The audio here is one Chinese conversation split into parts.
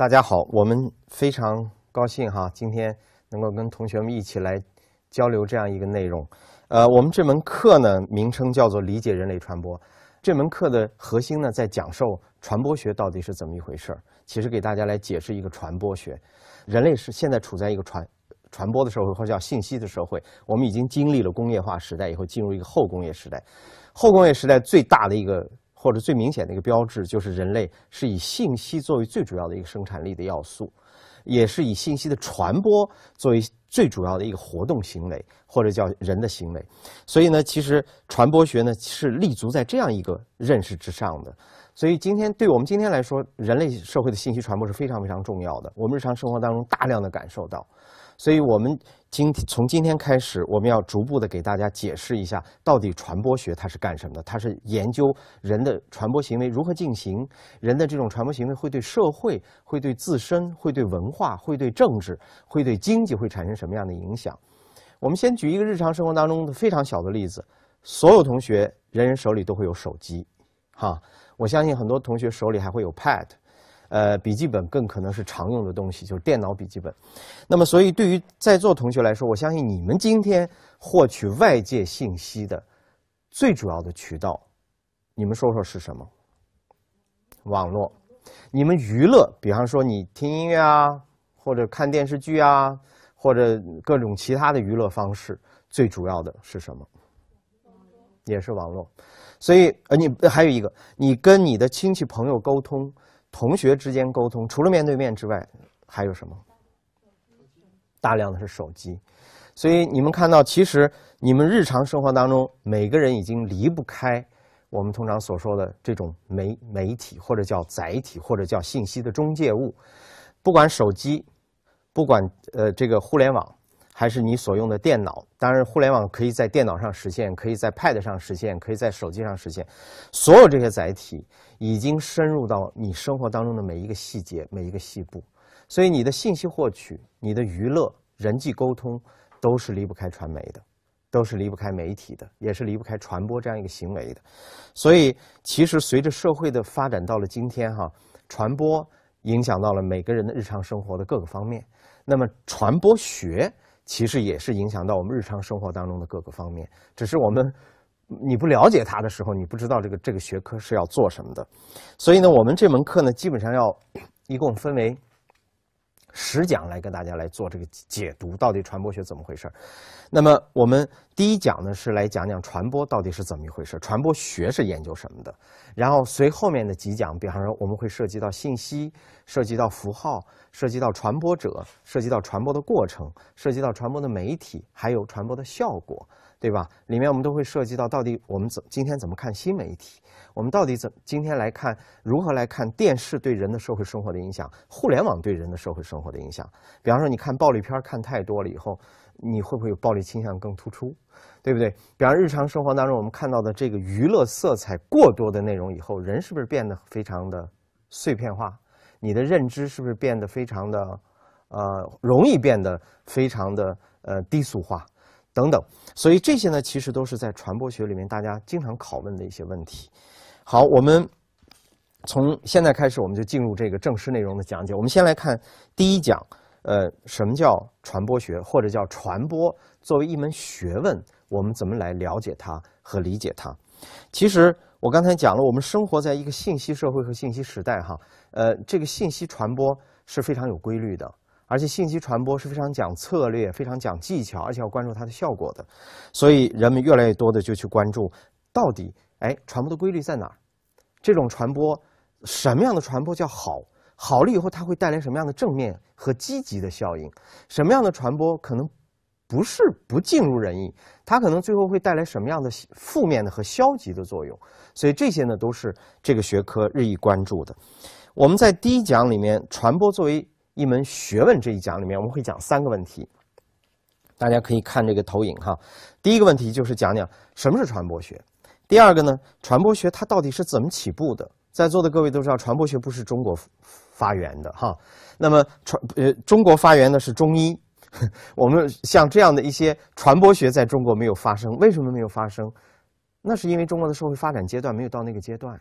大家好，我们非常高兴哈，今天能够跟同学们一起来交流这样一个内容。呃，我们这门课呢，名称叫做“理解人类传播”，这门课的核心呢，在讲授传播学到底是怎么一回事儿。其实给大家来解释一个传播学，人类是现在处在一个传传播的社会，或叫信息的社会。我们已经经历了工业化时代，以后进入一个后工业时代。后工业时代最大的一个。或者最明显的一个标志就是人类是以信息作为最主要的一个生产力的要素，也是以信息的传播作为最主要的一个活动行为，或者叫人的行为。所以呢，其实传播学呢是立足在这样一个认识之上的。所以今天对我们今天来说，人类社会的信息传播是非常非常重要的。我们日常生活当中大量的感受到。所以，我们今天从今天开始，我们要逐步的给大家解释一下，到底传播学它是干什么的？它是研究人的传播行为如何进行，人的这种传播行为会对社会、会对自身、会对文化、会对政治、会对经济会产生什么样的影响？我们先举一个日常生活当中的非常小的例子，所有同学人人手里都会有手机，哈，我相信很多同学手里还会有 Pad。呃，笔记本更可能是常用的东西，就是电脑笔记本。那么，所以对于在座同学来说，我相信你们今天获取外界信息的最主要的渠道，你们说说是什么？网络。你们娱乐，比方说你听音乐啊，或者看电视剧啊，或者各种其他的娱乐方式，最主要的是什么？也是网络。所以，呃，你还有一个，你跟你的亲戚朋友沟通。同学之间沟通，除了面对面之外，还有什么？大量的是手机，所以你们看到，其实你们日常生活当中，每个人已经离不开我们通常所说的这种媒媒体，或者叫载体，或者叫信息的中介物，不管手机，不管呃这个互联网。还是你所用的电脑，当然互联网可以在电脑上实现，可以在 Pad 上实现，可以在手机上实现。所有这些载体已经深入到你生活当中的每一个细节、每一个细部。所以你的信息获取、你的娱乐、人际沟通，都是离不开传媒的，都是离不开媒体的，也是离不开传播这样一个行为的。所以其实随着社会的发展，到了今天哈，传播影响到了每个人的日常生活的各个方面。那么传播学。其实也是影响到我们日常生活当中的各个方面，只是我们你不了解它的时候，你不知道这个这个学科是要做什么的，所以呢，我们这门课呢，基本上要一共分为。十讲来跟大家来做这个解读，到底传播学怎么回事？那么我们第一讲呢是来讲讲传播到底是怎么一回事，传播学是研究什么的？然后随后面的几讲，比方说我们会涉及到信息，涉及到符号，涉及到传播者，涉及到传播的过程，涉及到传播的媒体，还有传播的效果，对吧？里面我们都会涉及到到底我们怎今天怎么看新媒体？我们到底怎今天来看如何来看电视对人的社会生活的影响，互联网对人的社会生活的影响。比方说，你看暴力片看太多了以后，你会不会有暴力倾向更突出，对不对？比方日常生活当中我们看到的这个娱乐色彩过多的内容以后，人是不是变得非常的碎片化？你的认知是不是变得非常的呃容易变得非常的呃低俗化等等？所以这些呢，其实都是在传播学里面大家经常拷问的一些问题。好，我们从现在开始，我们就进入这个正式内容的讲解。我们先来看第一讲，呃，什么叫传播学，或者叫传播作为一门学问，我们怎么来了解它和理解它？其实我刚才讲了，我们生活在一个信息社会和信息时代，哈，呃，这个信息传播是非常有规律的，而且信息传播是非常讲策略、非常讲技巧，而且要关注它的效果的。所以，人们越来越多的就去关注，到底，哎，传播的规律在哪儿？这种传播，什么样的传播叫好？好了以后，它会带来什么样的正面和积极的效应？什么样的传播可能不是不尽如人意？它可能最后会带来什么样的负面的和消极的作用？所以这些呢，都是这个学科日益关注的。我们在第一讲里面，传播作为一门学问，这一讲里面我们会讲三个问题。大家可以看这个投影哈。第一个问题就是讲讲什么是传播学。第二个呢，传播学它到底是怎么起步的？在座的各位都知道，传播学不是中国发源的哈。那么传呃，中国发源的是中医。我们像这样的一些传播学在中国没有发生，为什么没有发生？那是因为中国的社会发展阶段没有到那个阶段，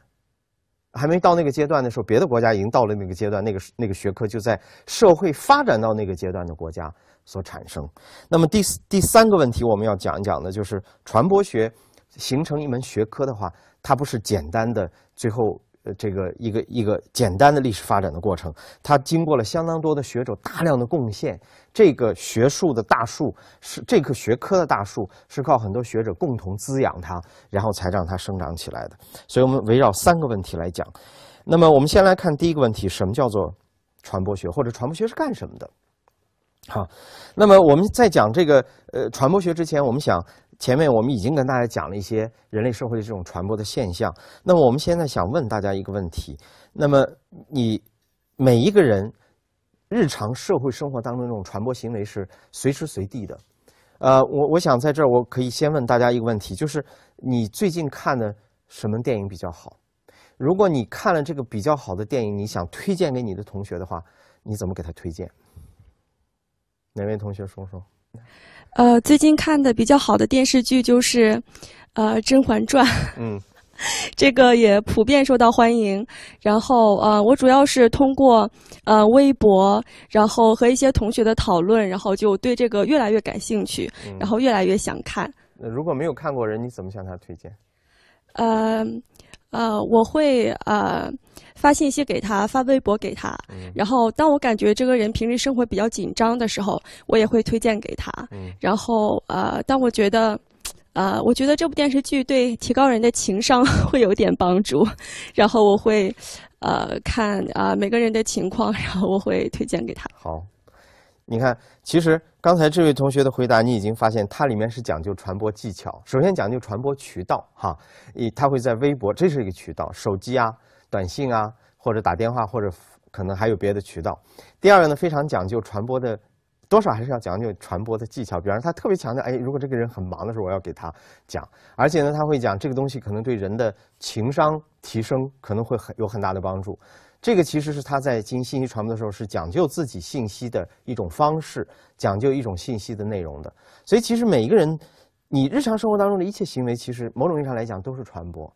还没到那个阶段的时候，别的国家已经到了那个阶段，那个那个学科就在社会发展到那个阶段的国家所产生。那么第第三个问题我们要讲一讲的就是传播学。形成一门学科的话，它不是简单的最后呃这个一个一个简单的历史发展的过程，它经过了相当多的学者大量的贡献，这个学术的大树是这棵学科的大树是靠很多学者共同滋养它，然后才让它生长起来的。所以，我们围绕三个问题来讲。那么，我们先来看第一个问题：什么叫做传播学，或者传播学是干什么的？好，那么我们在讲这个呃传播学之前，我们想。前面我们已经跟大家讲了一些人类社会的这种传播的现象。那么我们现在想问大家一个问题：那么你每一个人日常社会生活当中这种传播行为是随时随地的。呃，我我想在这儿我可以先问大家一个问题，就是你最近看的什么电影比较好？如果你看了这个比较好的电影，你想推荐给你的同学的话，你怎么给他推荐？哪位同学说说？呃，最近看的比较好的电视剧就是，呃，《甄嬛传》。嗯，这个也普遍受到欢迎。然后，呃，我主要是通过，呃，微博，然后和一些同学的讨论，然后就对这个越来越感兴趣，然后越来越想看。如果没有看过人，你怎么向他推荐？呃。呃，我会呃发信息给他，发微博给他。嗯。然后，当我感觉这个人平时生活比较紧张的时候，我也会推荐给他。嗯。然后，呃，当我觉得，呃，我觉得这部电视剧对提高人的情商 会有点帮助，然后我会，呃，看啊每个人的情况，然后我会推荐给他。好。你看，其实刚才这位同学的回答，你已经发现它里面是讲究传播技巧。首先讲究传播渠道，哈，以他会在微博，这是一个渠道；手机啊、短信啊，或者打电话，或者可能还有别的渠道。第二个呢，非常讲究传播的，多少还是要讲究传播的技巧。比方说，他特别强调，哎，如果这个人很忙的时候，我要给他讲，而且呢，他会讲这个东西可能对人的情商提升可能会很有很大的帮助。这个其实是他在进行信息传播的时候，是讲究自己信息的一种方式，讲究一种信息的内容的。所以，其实每一个人，你日常生活当中的一切行为，其实某种意义上来讲都是传播。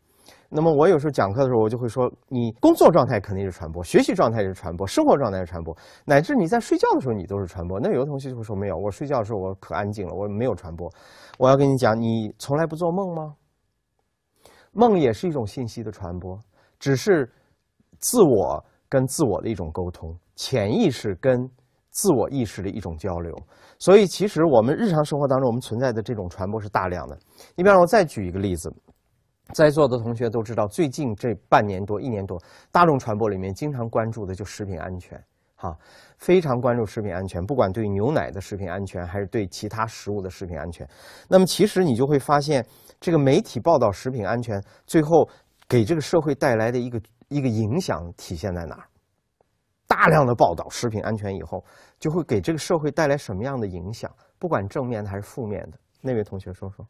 那么，我有时候讲课的时候，我就会说，你工作状态肯定是传播，学习状态是传播，生活状态是传播，乃至你在睡觉的时候，你都是传播。那有的同学就会说，没有，我睡觉的时候我可安静了，我没有传播。我要跟你讲，你从来不做梦吗？梦也是一种信息的传播，只是。自我跟自我的一种沟通，潜意识跟自我意识的一种交流。所以，其实我们日常生活当中，我们存在的这种传播是大量的。你比说，我再举一个例子，在座的同学都知道，最近这半年多、一年多，大众传播里面经常关注的就食品安全，哈，非常关注食品安全，不管对牛奶的食品安全，还是对其他食物的食品安全。那么，其实你就会发现，这个媒体报道食品安全，最后给这个社会带来的一个。一个影响体现在哪儿？大量的报道食品安全以后，就会给这个社会带来什么样的影响？不管正面的还是负面的，那位同学说说。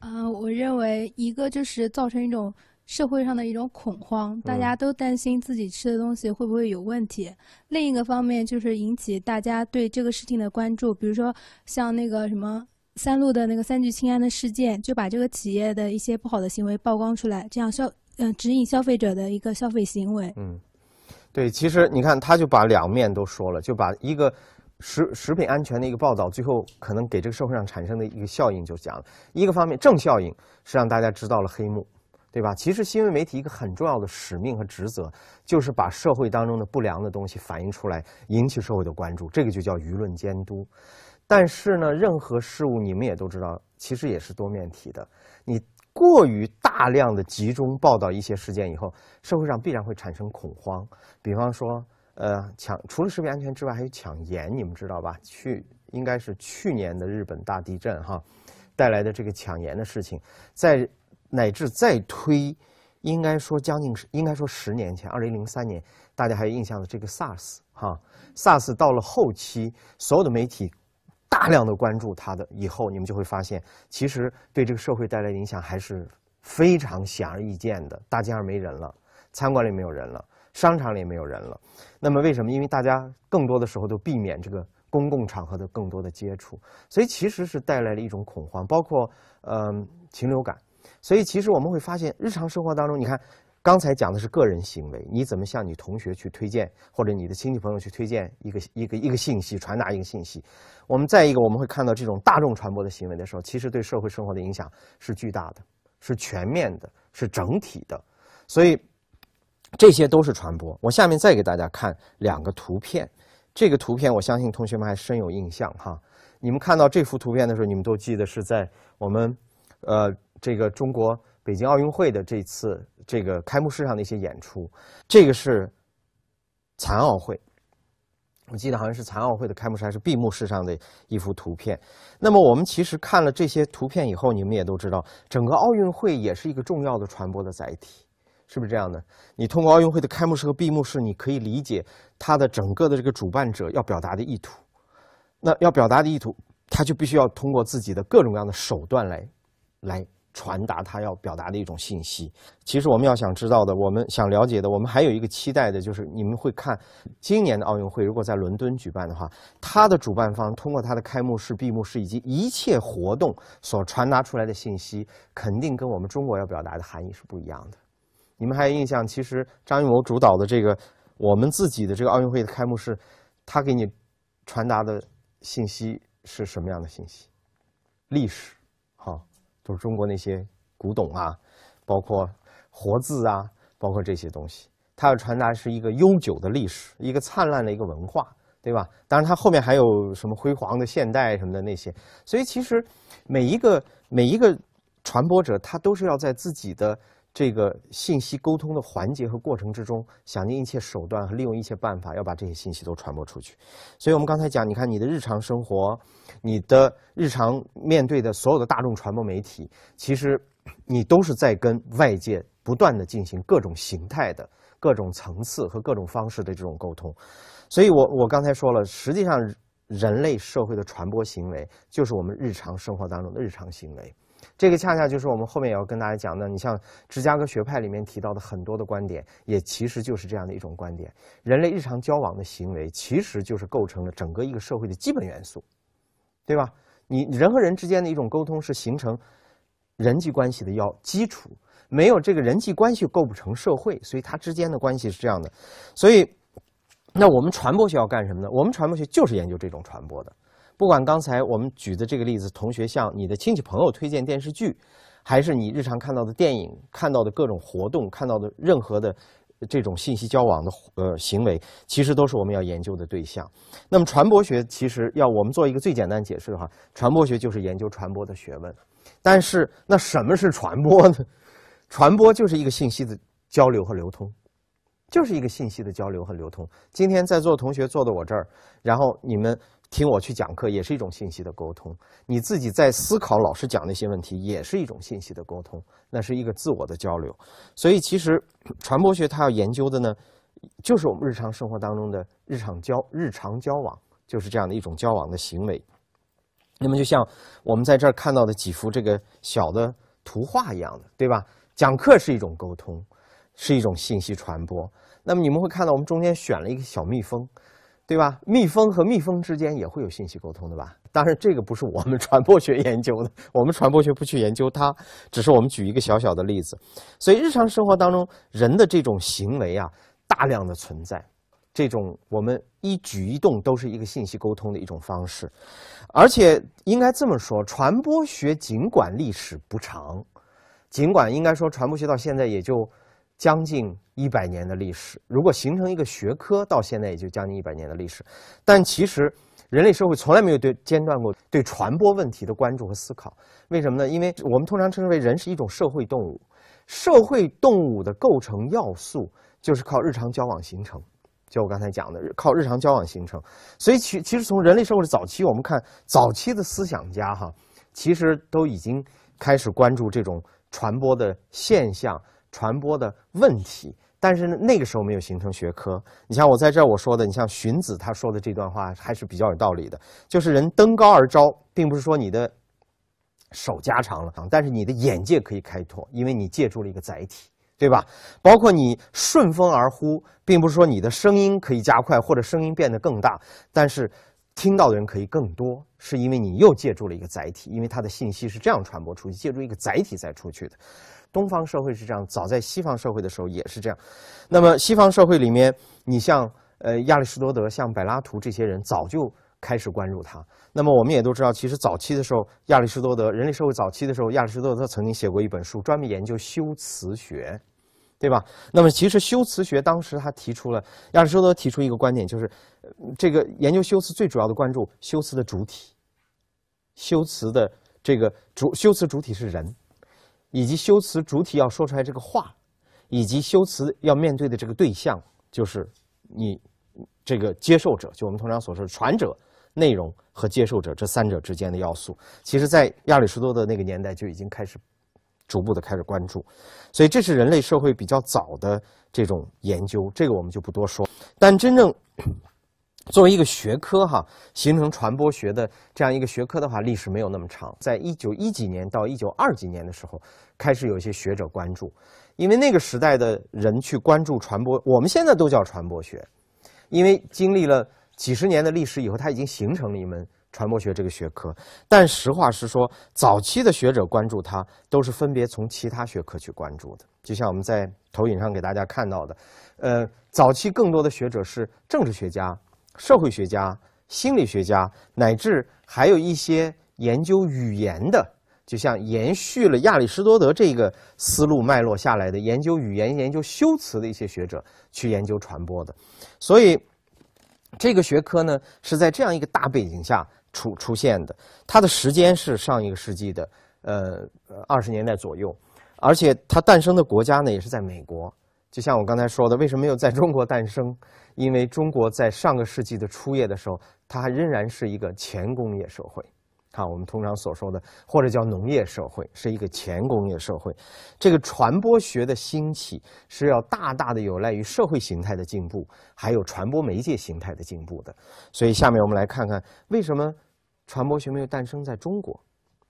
嗯，我认为一个就是造成一种社会上的一种恐慌，大家都担心自己吃的东西会不会有问题；另一个方面就是引起大家对这个事情的关注，比如说像那个什么三鹿的那个三聚氰胺的事件，就把这个企业的一些不好的行为曝光出来，这样消。嗯，指引消费者的一个消费行为。嗯，对，其实你看，他就把两面都说了，就把一个食食品安全的一个报道，最后可能给这个社会上产生的一个效应，就讲了一个方面，正效应是让大家知道了黑幕，对吧？其实新闻媒体一个很重要的使命和职责，就是把社会当中的不良的东西反映出来，引起社会的关注，这个就叫舆论监督。但是呢，任何事物你们也都知道，其实也是多面体的，你。过于大量的集中报道一些事件以后，社会上必然会产生恐慌。比方说，呃，抢除了食品安全之外，还有抢盐，你们知道吧？去，应该是去年的日本大地震哈，带来的这个抢盐的事情，在乃至再推，应该说将近，应该说十年前，二零零三年，大家还有印象的这个 SARS 哈，SARS 到了后期，所有的媒体。大量的关注它的以后，你们就会发现，其实对这个社会带来影响还是非常显而易见的。大街上没人了，餐馆里没有人了，商场里没有人了。那么为什么？因为大家更多的时候都避免这个公共场合的更多的接触，所以其实是带来了一种恐慌，包括呃禽流感。所以其实我们会发现，日常生活当中，你看。刚才讲的是个人行为，你怎么向你同学去推荐，或者你的亲戚朋友去推荐一个一个一个信息，传达一个信息。我们再一个，我们会看到这种大众传播的行为的时候，其实对社会生活的影响是巨大的，是全面的，是整体的。所以，这些都是传播。我下面再给大家看两个图片。这个图片我相信同学们还深有印象哈。你们看到这幅图片的时候，你们都记得是在我们呃这个中国北京奥运会的这次。这个开幕式上的一些演出，这个是残奥会，我记得好像是残奥会的开幕式还是闭幕式上的一幅图片。那么我们其实看了这些图片以后，你们也都知道，整个奥运会也是一个重要的传播的载体，是不是这样的？你通过奥运会的开幕式和闭幕式，你可以理解他的整个的这个主办者要表达的意图。那要表达的意图，他就必须要通过自己的各种各样的手段来，来。传达他要表达的一种信息。其实我们要想知道的，我们想了解的，我们还有一个期待的，就是你们会看今年的奥运会，如果在伦敦举办的话，它的主办方通过它的开幕式、闭幕式以及一切活动所传达出来的信息，肯定跟我们中国要表达的含义是不一样的。你们还有印象？其实张艺谋主导的这个我们自己的这个奥运会的开幕式，他给你传达的信息是什么样的信息？历史。就是中国那些古董啊，包括活字啊，包括这些东西，它要传达是一个悠久的历史，一个灿烂的一个文化，对吧？当然，它后面还有什么辉煌的现代什么的那些。所以，其实每一个每一个传播者，他都是要在自己的。这个信息沟通的环节和过程之中，想尽一切手段和利用一切办法，要把这些信息都传播出去。所以，我们刚才讲，你看你的日常生活，你的日常面对的所有的大众传播媒体，其实你都是在跟外界不断的进行各种形态的各种层次和各种方式的这种沟通。所以我我刚才说了，实际上人类社会的传播行为，就是我们日常生活当中的日常行为。这个恰恰就是我们后面也要跟大家讲的。你像芝加哥学派里面提到的很多的观点，也其实就是这样的一种观点：人类日常交往的行为其实就是构成了整个一个社会的基本元素，对吧？你人和人之间的一种沟通是形成人际关系的要基础，没有这个人际关系构不成社会。所以它之间的关系是这样的。所以，那我们传播学要干什么呢？我们传播学就是研究这种传播的。不管刚才我们举的这个例子，同学向你的亲戚朋友推荐电视剧，还是你日常看到的电影、看到的各种活动、看到的任何的这种信息交往的呃行为，其实都是我们要研究的对象。那么传播学其实要我们做一个最简单解释的话，传播学就是研究传播的学问。但是那什么是传播呢？传播就是一个信息的交流和流通，就是一个信息的交流和流通。今天在座同学坐到我这儿，然后你们。听我去讲课也是一种信息的沟通，你自己在思考老师讲那些问题也是一种信息的沟通，那是一个自我的交流。所以，其实传播学它要研究的呢，就是我们日常生活当中的日常交、日常交往，就是这样的一种交往的行为。那么，就像我们在这儿看到的几幅这个小的图画一样的，对吧？讲课是一种沟通，是一种信息传播。那么，你们会看到我们中间选了一个小蜜蜂。对吧？蜜蜂和蜜蜂之间也会有信息沟通的吧？当然，这个不是我们传播学研究的，我们传播学不去研究它，只是我们举一个小小的例子。所以，日常生活当中人的这种行为啊，大量的存在，这种我们一举一动都是一个信息沟通的一种方式。而且，应该这么说，传播学尽管历史不长，尽管应该说传播学到现在也就。将近一百年的历史，如果形成一个学科，到现在也就将近一百年的历史。但其实，人类社会从来没有对间断过对传播问题的关注和思考。为什么呢？因为我们通常称之为人是一种社会动物，社会动物的构成要素就是靠日常交往形成。就我刚才讲的，靠日常交往形成。所以，其其实从人类社会的早期，我们看早期的思想家哈，其实都已经开始关注这种传播的现象。传播的问题，但是那个时候没有形成学科。你像我在这儿我说的，你像荀子他说的这段话还是比较有道理的，就是人登高而招，并不是说你的手加长了，但是你的眼界可以开拓，因为你借助了一个载体，对吧？包括你顺风而呼，并不是说你的声音可以加快或者声音变得更大，但是听到的人可以更多，是因为你又借助了一个载体，因为它的信息是这样传播出去，借助一个载体再出去的。东方社会是这样，早在西方社会的时候也是这样。那么西方社会里面，你像呃亚里士多德、像柏拉图这些人，早就开始关注它。那么我们也都知道，其实早期的时候，亚里士多德人类社会早期的时候，亚里士多德曾经写过一本书，专门研究修辞学，对吧？那么其实修辞学当时他提出了亚里士多德提出一个观点，就是这个研究修辞最主要的关注修辞的主体，修辞的这个主修辞主体是人。以及修辞主体要说出来这个话，以及修辞要面对的这个对象，就是你这个接受者，就我们通常所说的传者、内容和接受者这三者之间的要素。其实，在亚里士多德那个年代就已经开始逐步的开始关注，所以这是人类社会比较早的这种研究。这个我们就不多说。但真正作为一个学科哈，形成传播学的这样一个学科的话，历史没有那么长。在一九一几年到一九二几年的时候，开始有一些学者关注，因为那个时代的人去关注传播，我们现在都叫传播学，因为经历了几十年的历史以后，它已经形成了一门传播学这个学科。但实话实说，早期的学者关注它，都是分别从其他学科去关注的。就像我们在投影上给大家看到的，呃，早期更多的学者是政治学家。社会学家、心理学家，乃至还有一些研究语言的，就像延续了亚里士多德这个思路脉络下来的，研究语言、研究修辞的一些学者去研究传播的，所以这个学科呢是在这样一个大背景下出出现的。它的时间是上一个世纪的，呃，二十年代左右，而且它诞生的国家呢也是在美国。就像我刚才说的，为什么没有在中国诞生？因为中国在上个世纪的初叶的时候，它仍然是一个前工业社会，好，我们通常所说的或者叫农业社会，是一个前工业社会。这个传播学的兴起是要大大的有赖于社会形态的进步，还有传播媒介形态的进步的。所以，下面我们来看看为什么传播学没有诞生在中国？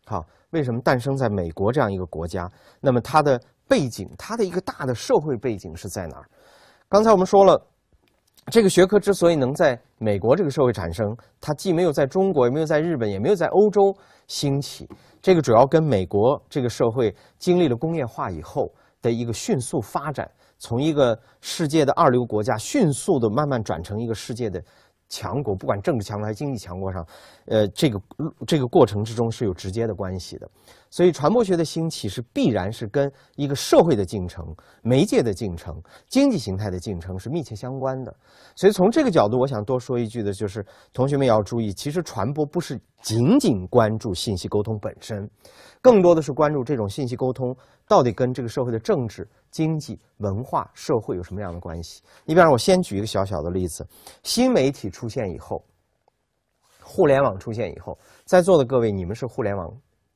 好，为什么诞生在美国这样一个国家？那么它的。背景，它的一个大的社会背景是在哪儿？刚才我们说了，这个学科之所以能在美国这个社会产生，它既没有在中国，也没有在日本，也没有在欧洲兴起。这个主要跟美国这个社会经历了工业化以后的一个迅速发展，从一个世界的二流国家迅速的慢慢转成一个世界的。强国，不管政治强国还是经济强国上，呃，这个这个过程之中是有直接的关系的。所以传播学的兴起是必然是跟一个社会的进程、媒介的进程、经济形态的进程是密切相关的。所以从这个角度，我想多说一句的就是，同学们也要注意，其实传播不是仅仅关注信息沟通本身，更多的是关注这种信息沟通到底跟这个社会的政治。经济、文化、社会有什么样的关系？你比方我先举一个小小的例子：，新媒体出现以后，互联网出现以后，在座的各位，你们是互联网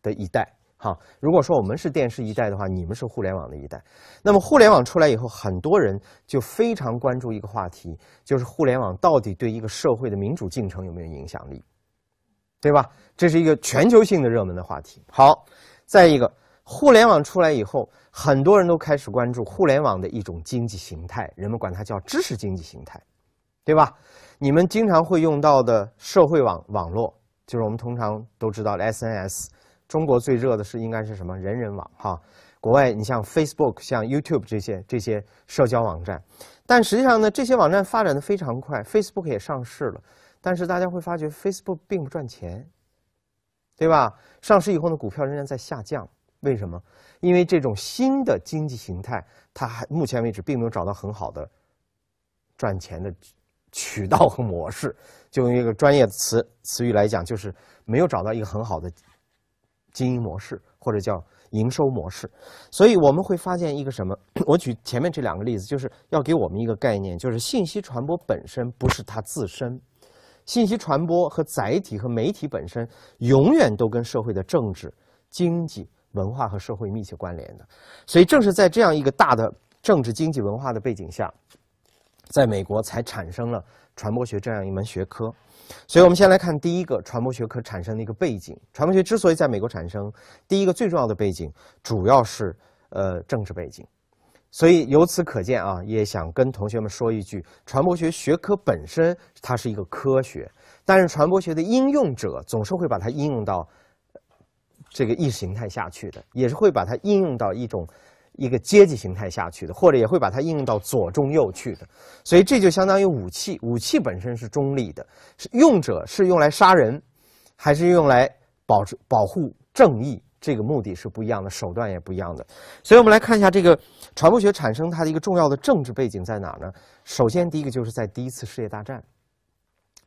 的一代，哈。如果说我们是电视一代的话，你们是互联网的一代。那么互联网出来以后，很多人就非常关注一个话题，就是互联网到底对一个社会的民主进程有没有影响力，对吧？这是一个全球性的热门的话题。好，再一个，互联网出来以后。很多人都开始关注互联网的一种经济形态，人们管它叫知识经济形态，对吧？你们经常会用到的社会网网络，就是我们通常都知道的 SNS。中国最热的是应该是什么？人人网哈。国外你像 Facebook、像 YouTube 这些这些社交网站，但实际上呢，这些网站发展的非常快，Facebook 也上市了，但是大家会发觉 Facebook 并不赚钱，对吧？上市以后呢，股票仍然在下降。为什么？因为这种新的经济形态，它还目前为止并没有找到很好的赚钱的渠道和模式。就用一个专业词词语来讲，就是没有找到一个很好的经营模式，或者叫营收模式。所以我们会发现一个什么？我举前面这两个例子，就是要给我们一个概念，就是信息传播本身不是它自身，信息传播和载体和媒体本身永远都跟社会的政治、经济。文化和社会密切关联的，所以正是在这样一个大的政治、经济、文化的背景下，在美国才产生了传播学这样一门学科。所以，我们先来看第一个传播学科产生的一个背景。传播学之所以在美国产生，第一个最重要的背景，主要是呃政治背景。所以，由此可见啊，也想跟同学们说一句：传播学学科本身它是一个科学，但是传播学的应用者总是会把它应用到。这个意识形态下去的，也是会把它应用到一种一个阶级形态下去的，或者也会把它应用到左中右去的，所以这就相当于武器。武器本身是中立的，是用者是用来杀人，还是用来保保护正义，这个目的是不一样的，手段也不一样的。所以我们来看一下这个传播学产生它的一个重要的政治背景在哪儿呢？首先，第一个就是在第一次世界大战。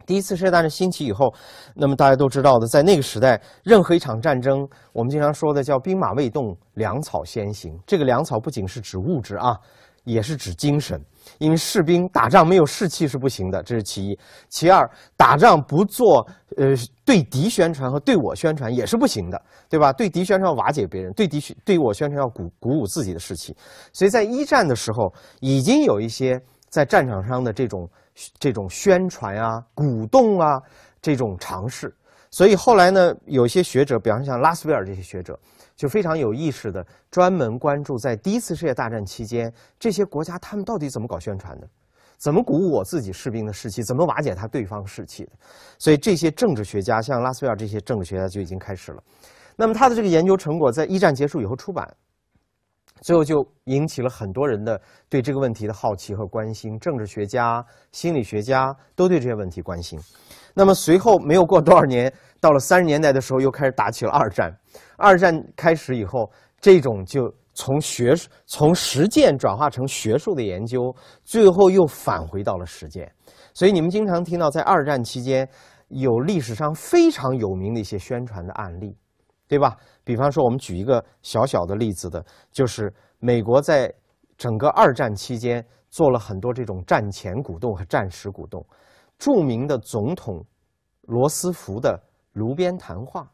第一次世界大战兴起以后，那么大家都知道的，在那个时代，任何一场战争，我们经常说的叫“兵马未动，粮草先行”。这个粮草不仅是指物质啊，也是指精神，因为士兵打仗没有士气是不行的，这是其一；其二，打仗不做呃对敌宣传和对我宣传也是不行的，对吧？对敌宣传要瓦解别人，对敌对我宣传要鼓鼓舞自己的士气。所以在一战的时候，已经有一些在战场上的这种。这种宣传啊、鼓动啊，这种尝试。所以后来呢，有一些学者，比方像拉斯韦尔这些学者，就非常有意识的专门关注在第一次世界大战期间，这些国家他们到底怎么搞宣传的，怎么鼓舞我自己士兵的士气，怎么瓦解他对方士气的。所以这些政治学家，像拉斯维尔这些政治学家就已经开始了。那么他的这个研究成果在一战结束以后出版。最后就引起了很多人的对这个问题的好奇和关心，政治学家、心理学家都对这些问题关心。那么随后没有过多少年，到了三十年代的时候，又开始打起了二战。二战开始以后，这种就从学从实践转化成学术的研究，最后又返回到了实践。所以你们经常听到，在二战期间有历史上非常有名的一些宣传的案例。对吧？比方说，我们举一个小小的例子的，就是美国在整个二战期间做了很多这种战前鼓动和战时鼓动。著名的总统罗斯福的炉边谈话，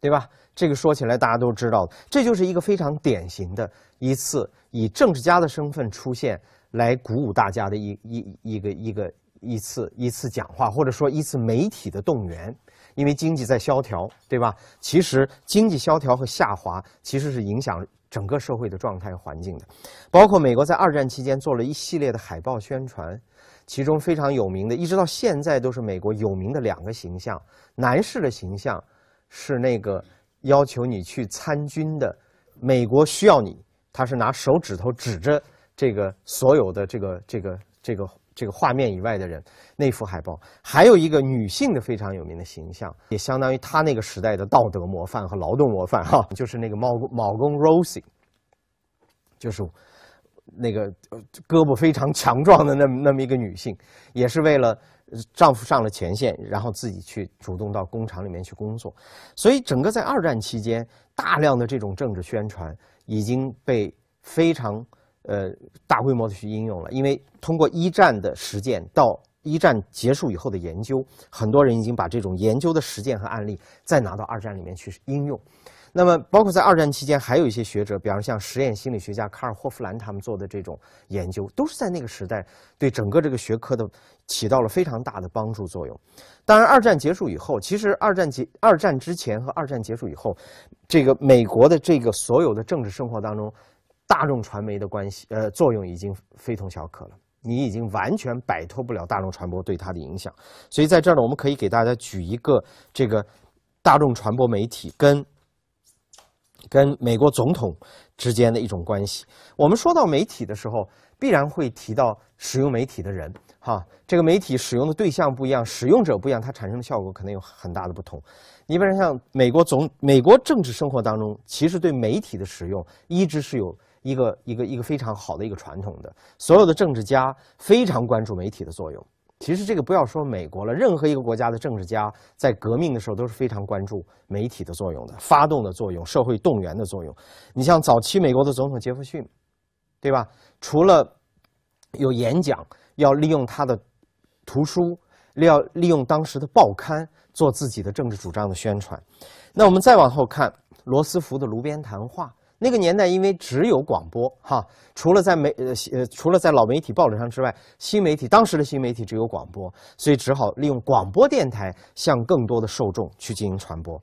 对吧？这个说起来大家都知道这就是一个非常典型的一次以政治家的身份出现来鼓舞大家的一一一个一个一次一次讲话，或者说一次媒体的动员。因为经济在萧条，对吧？其实经济萧条和下滑其实是影响整个社会的状态和环境的，包括美国在二战期间做了一系列的海报宣传，其中非常有名的，一直到现在都是美国有名的两个形象，男士的形象是那个要求你去参军的，美国需要你，他是拿手指头指着这个所有的这个这个这个。这个画面以外的人，那幅海报还有一个女性的非常有名的形象，也相当于她那个时代的道德模范和劳动模范哈，就是那个毛毛公 Rosie，就是那个胳膊非常强壮的那么那么一个女性，也是为了丈夫上了前线，然后自己去主动到工厂里面去工作，所以整个在二战期间，大量的这种政治宣传已经被非常。呃，大规模的去应用了，因为通过一战的实践，到一战结束以后的研究，很多人已经把这种研究的实践和案例再拿到二战里面去应用。那么，包括在二战期间，还有一些学者，比方像实验心理学家卡尔霍夫兰他们做的这种研究，都是在那个时代对整个这个学科的起到了非常大的帮助作用。当然，二战结束以后，其实二战结二战之前和二战结束以后，这个美国的这个所有的政治生活当中。大众传媒的关系，呃，作用已经非同小可了。你已经完全摆脱不了大众传播对它的影响。所以在这儿呢，我们可以给大家举一个这个大众传播媒体跟跟美国总统之间的一种关系。我们说到媒体的时候，必然会提到使用媒体的人，哈，这个媒体使用的对象不一样，使用者不一样，它产生的效果可能有很大的不同。你比如像美国总，美国政治生活当中，其实对媒体的使用一直是有。一个一个一个非常好的一个传统的，所有的政治家非常关注媒体的作用。其实这个不要说美国了，任何一个国家的政治家在革命的时候都是非常关注媒体的作用的，发动的作用、社会动员的作用。你像早期美国的总统杰弗逊，对吧？除了有演讲，要利用他的图书，要利用当时的报刊做自己的政治主张的宣传。那我们再往后看，罗斯福的炉边谈话。那个年代，因为只有广播哈，除了在媒呃呃除了在老媒体报纸上之外，新媒体当时的新媒体只有广播，所以只好利用广播电台向更多的受众去进行传播。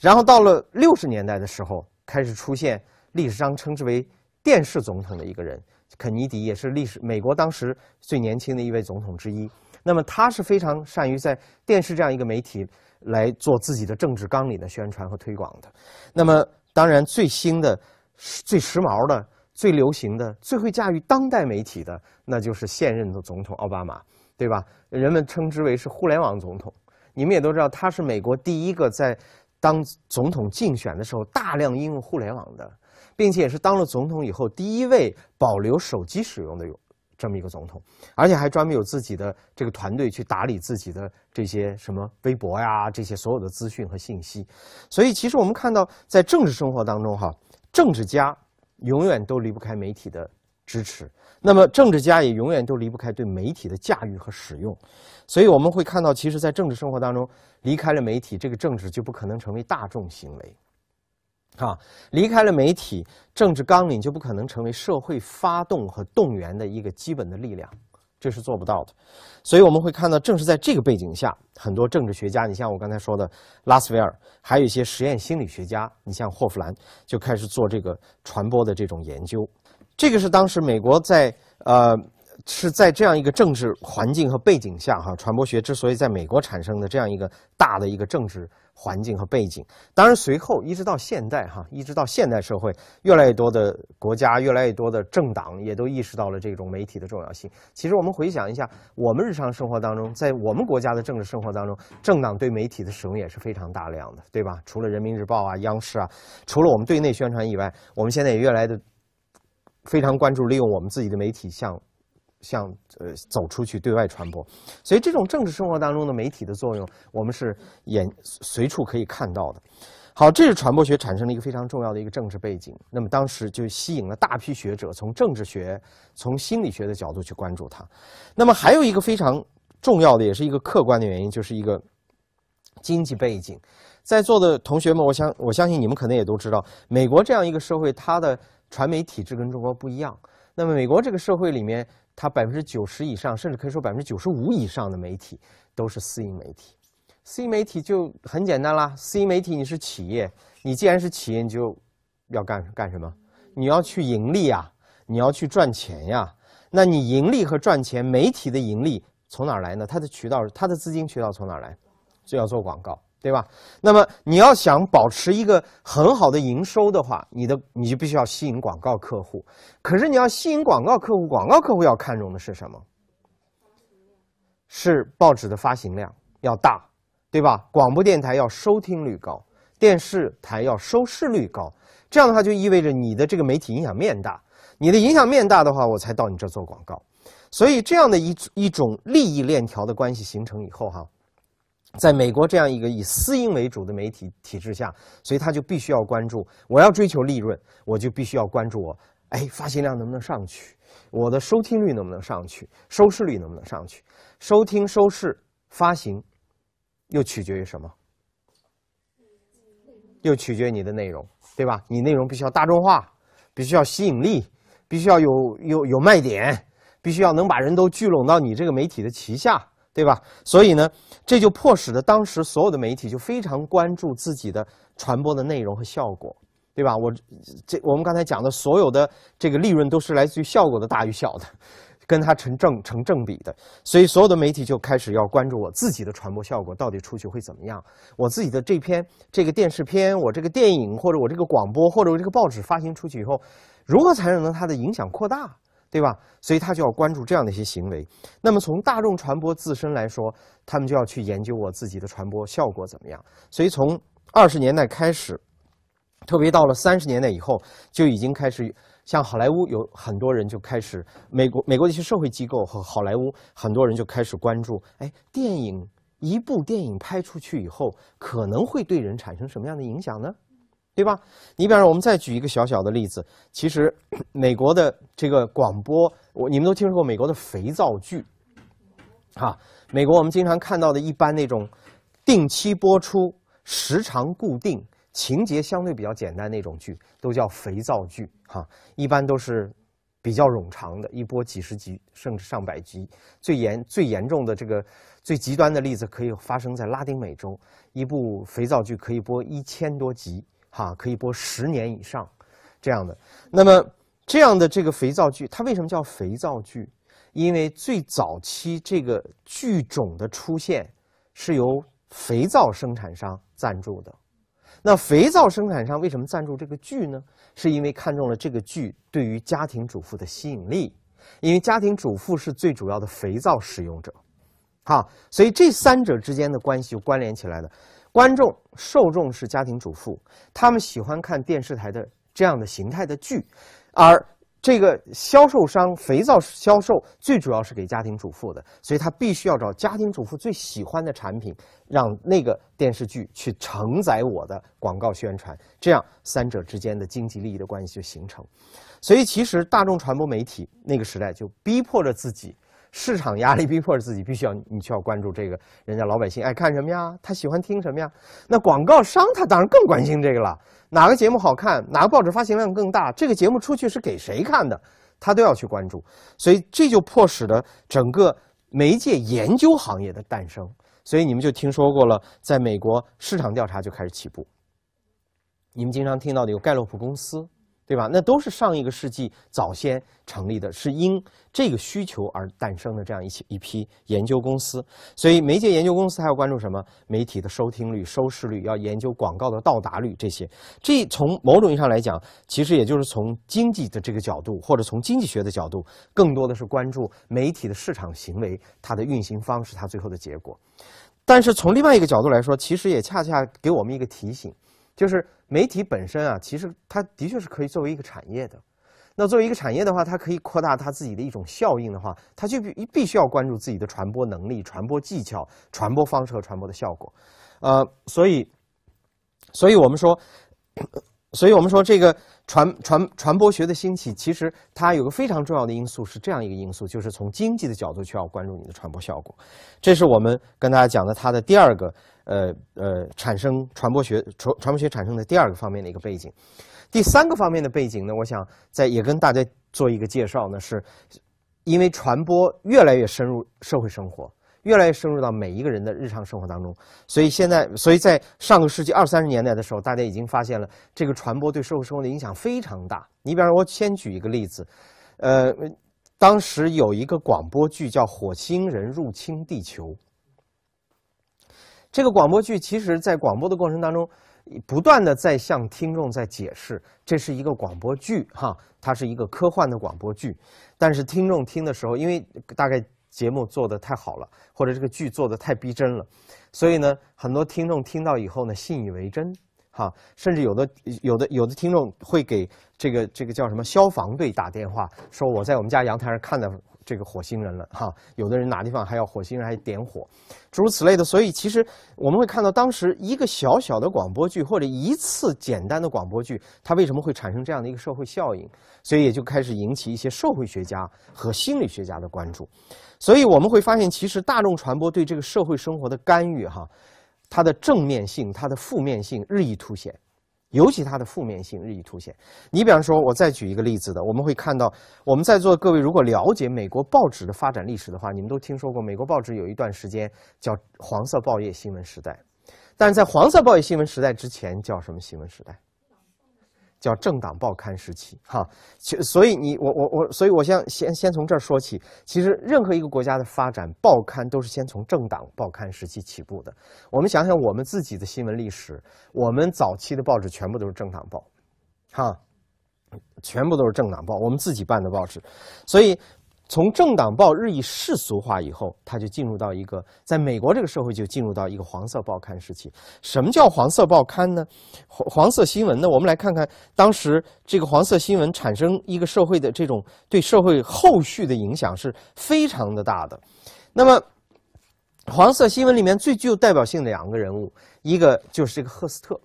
然后到了六十年代的时候，开始出现历史上称之为电视总统的一个人，肯尼迪也是历史美国当时最年轻的一位总统之一。那么他是非常善于在电视这样一个媒体来做自己的政治纲领的宣传和推广的。那么当然最新的。最时髦的、最流行的、最会驾驭当代媒体的，那就是现任的总统奥巴马，对吧？人们称之为是“互联网总统”。你们也都知道，他是美国第一个在当总统竞选的时候大量应用互联网的，并且也是当了总统以后第一位保留手机使用的这么一个总统，而且还专门有自己的这个团队去打理自己的这些什么微博呀，这些所有的资讯和信息。所以，其实我们看到，在政治生活当中，哈。政治家永远都离不开媒体的支持，那么政治家也永远都离不开对媒体的驾驭和使用，所以我们会看到，其实，在政治生活当中，离开了媒体，这个政治就不可能成为大众行为，啊，离开了媒体，政治纲领就不可能成为社会发动和动员的一个基本的力量。这是做不到的，所以我们会看到，正是在这个背景下，很多政治学家，你像我刚才说的拉斯维尔，还有一些实验心理学家，你像霍夫兰，就开始做这个传播的这种研究。这个是当时美国在呃是在这样一个政治环境和背景下，哈传播学之所以在美国产生的这样一个大的一个政治。环境和背景，当然随后一直到现代哈，一直到现代社会，越来越多的国家，越来越多的政党也都意识到了这种媒体的重要性。其实我们回想一下，我们日常生活当中，在我们国家的政治生活当中，政党对媒体的使用也是非常大量的，对吧？除了人民日报啊、央视啊，除了我们对内宣传以外，我们现在也越来的，非常关注利用我们自己的媒体向。向呃走出去对外传播，所以这种政治生活当中的媒体的作用，我们是眼随处可以看到的。好，这是传播学产生了一个非常重要的一个政治背景。那么当时就吸引了大批学者从政治学、从心理学的角度去关注它。那么还有一个非常重要的，也是一个客观的原因，就是一个经济背景。在座的同学们，我相我相信你们可能也都知道，美国这样一个社会，它的传媒体制跟中国不一样。那么美国这个社会里面。它百分之九十以上，甚至可以说百分之九十五以上的媒体都是私营媒体。私营媒体就很简单啦，私营媒体你是企业，你既然是企业，你就要干干什么？你要去盈利呀，你要去赚钱呀。那你盈利和赚钱，媒体的盈利从哪儿来呢？它的渠道，它的资金渠道从哪儿来？就要做广告。对吧？那么你要想保持一个很好的营收的话，你的你就必须要吸引广告客户。可是你要吸引广告客户，广告客户要看重的是什么？是报纸的发行量要大，对吧？广播电台要收听率高，电视台要收视率高。这样的话就意味着你的这个媒体影响面大，你的影响面大的话，我才到你这做广告。所以这样的一一种利益链条的关系形成以后，哈。在美国这样一个以私营为主的媒体体制下，所以他就必须要关注。我要追求利润，我就必须要关注我。哎，发行量能不能上去？我的收听率能不能上去？收视率能不能上去？收听、收视、发行，又取决于什么？又取决于你的内容，对吧？你内容必须要大众化，必须要吸引力，必须要有有有卖点，必须要能把人都聚拢到你这个媒体的旗下。对吧？所以呢，这就迫使的当时所有的媒体就非常关注自己的传播的内容和效果，对吧？我这我们刚才讲的所有的这个利润都是来自于效果的大与小的，跟它成正成正比的。所以所有的媒体就开始要关注我自己的传播效果到底出去会怎么样？我自己的这篇这个电视片、我这个电影或者我这个广播或者我这个报纸发行出去以后，如何才能让它的影响扩大？对吧？所以他就要关注这样的一些行为。那么从大众传播自身来说，他们就要去研究我自己的传播效果怎么样。所以从二十年代开始，特别到了三十年代以后，就已经开始，像好莱坞有很多人就开始，美国美国的一些社会机构和好莱坞很多人就开始关注，哎，电影一部电影拍出去以后，可能会对人产生什么样的影响呢？对吧？你比方说，我们再举一个小小的例子。其实，美国的这个广播，我你们都听说过美国的肥皂剧，哈。美国我们经常看到的一般那种定期播出、时长固定、情节相对比较简单那种剧，都叫肥皂剧，哈。一般都是比较冗长的，一播几十集甚至上百集。最严、最严重的这个最极端的例子，可以发生在拉丁美洲，一部肥皂剧可以播一千多集。哈，可以播十年以上，这样的。那么，这样的这个肥皂剧，它为什么叫肥皂剧？因为最早期这个剧种的出现，是由肥皂生产商赞助的。那肥皂生产商为什么赞助这个剧呢？是因为看中了这个剧对于家庭主妇的吸引力，因为家庭主妇是最主要的肥皂使用者。哈，所以这三者之间的关系就关联起来了，观众。受众是家庭主妇，他们喜欢看电视台的这样的形态的剧，而这个销售商肥皂销售最主要是给家庭主妇的，所以他必须要找家庭主妇最喜欢的产品，让那个电视剧去承载我的广告宣传，这样三者之间的经济利益的关系就形成。所以其实大众传播媒体那个时代就逼迫着自己。市场压力逼迫着自己，必须要你需要关注这个，人家老百姓爱看什么呀？他喜欢听什么呀？那广告商他当然更关心这个了。哪个节目好看？哪个报纸发行量更大？这个节目出去是给谁看的？他都要去关注。所以这就迫使了整个媒介研究行业的诞生。所以你们就听说过了，在美国市场调查就开始起步。你们经常听到的有盖洛普公司。对吧？那都是上一个世纪早先成立的，是因这个需求而诞生的这样一些一批研究公司。所以，媒介研究公司还要关注什么？媒体的收听率、收视率，要研究广告的到达率这些。这从某种意义上来讲，其实也就是从经济的这个角度，或者从经济学的角度，更多的是关注媒体的市场行为、它的运行方式、它最后的结果。但是从另外一个角度来说，其实也恰恰给我们一个提醒。就是媒体本身啊，其实它的确是可以作为一个产业的。那作为一个产业的话，它可以扩大它自己的一种效应的话，它就必必须要关注自己的传播能力、传播技巧、传播方式和传播的效果。呃，所以，所以我们说。所以，我们说这个传传传播学的兴起，其实它有个非常重要的因素是这样一个因素，就是从经济的角度去要关注你的传播效果。这是我们跟大家讲的它的第二个，呃呃，产生传播学传传播学产生的第二个方面的一个背景。第三个方面的背景呢，我想在也跟大家做一个介绍呢，是因为传播越来越深入社会生活。越来越深入到每一个人的日常生活当中，所以现在，所以在上个世纪二三十年代的时候，大家已经发现了这个传播对社会生活的影响非常大。你比方说，我先举一个例子，呃，当时有一个广播剧叫《火星人入侵地球》。这个广播剧其实，在广播的过程当中，不断的在向听众在解释，这是一个广播剧，哈，它是一个科幻的广播剧。但是听众听的时候，因为大概。节目做得太好了，或者这个剧做得太逼真了，所以呢，很多听众听到以后呢，信以为真，哈，甚至有的有的有的听众会给这个这个叫什么消防队打电话，说我在我们家阳台上看到。这个火星人了哈，有的人哪地方还要火星人还点火，诸如此类的。所以其实我们会看到，当时一个小小的广播剧或者一次简单的广播剧，它为什么会产生这样的一个社会效应？所以也就开始引起一些社会学家和心理学家的关注。所以我们会发现，其实大众传播对这个社会生活的干预哈，它的正面性、它的负面性日益凸显。尤其它的负面性日益凸显。你比方说，我再举一个例子的，我们会看到，我们在座各位如果了解美国报纸的发展历史的话，你们都听说过美国报纸有一段时间叫黄色报业新闻时代，但是在黄色报业新闻时代之前叫什么新闻时代？叫政党报刊时期，哈，所以你我我我，所以我先先先从这儿说起。其实任何一个国家的发展，报刊都是先从政党报刊时期起步的。我们想想我们自己的新闻历史，我们早期的报纸全部都是政党报，哈，全部都是政党报，我们自己办的报纸，所以。从政党报日益世俗化以后，它就进入到一个，在美国这个社会就进入到一个黄色报刊时期。什么叫黄色报刊呢？黄黄色新闻呢？我们来看看当时这个黄色新闻产生一个社会的这种对社会后续的影响是非常的大的。那么，黄色新闻里面最具有代表性的两个人物，一个就是这个赫斯特，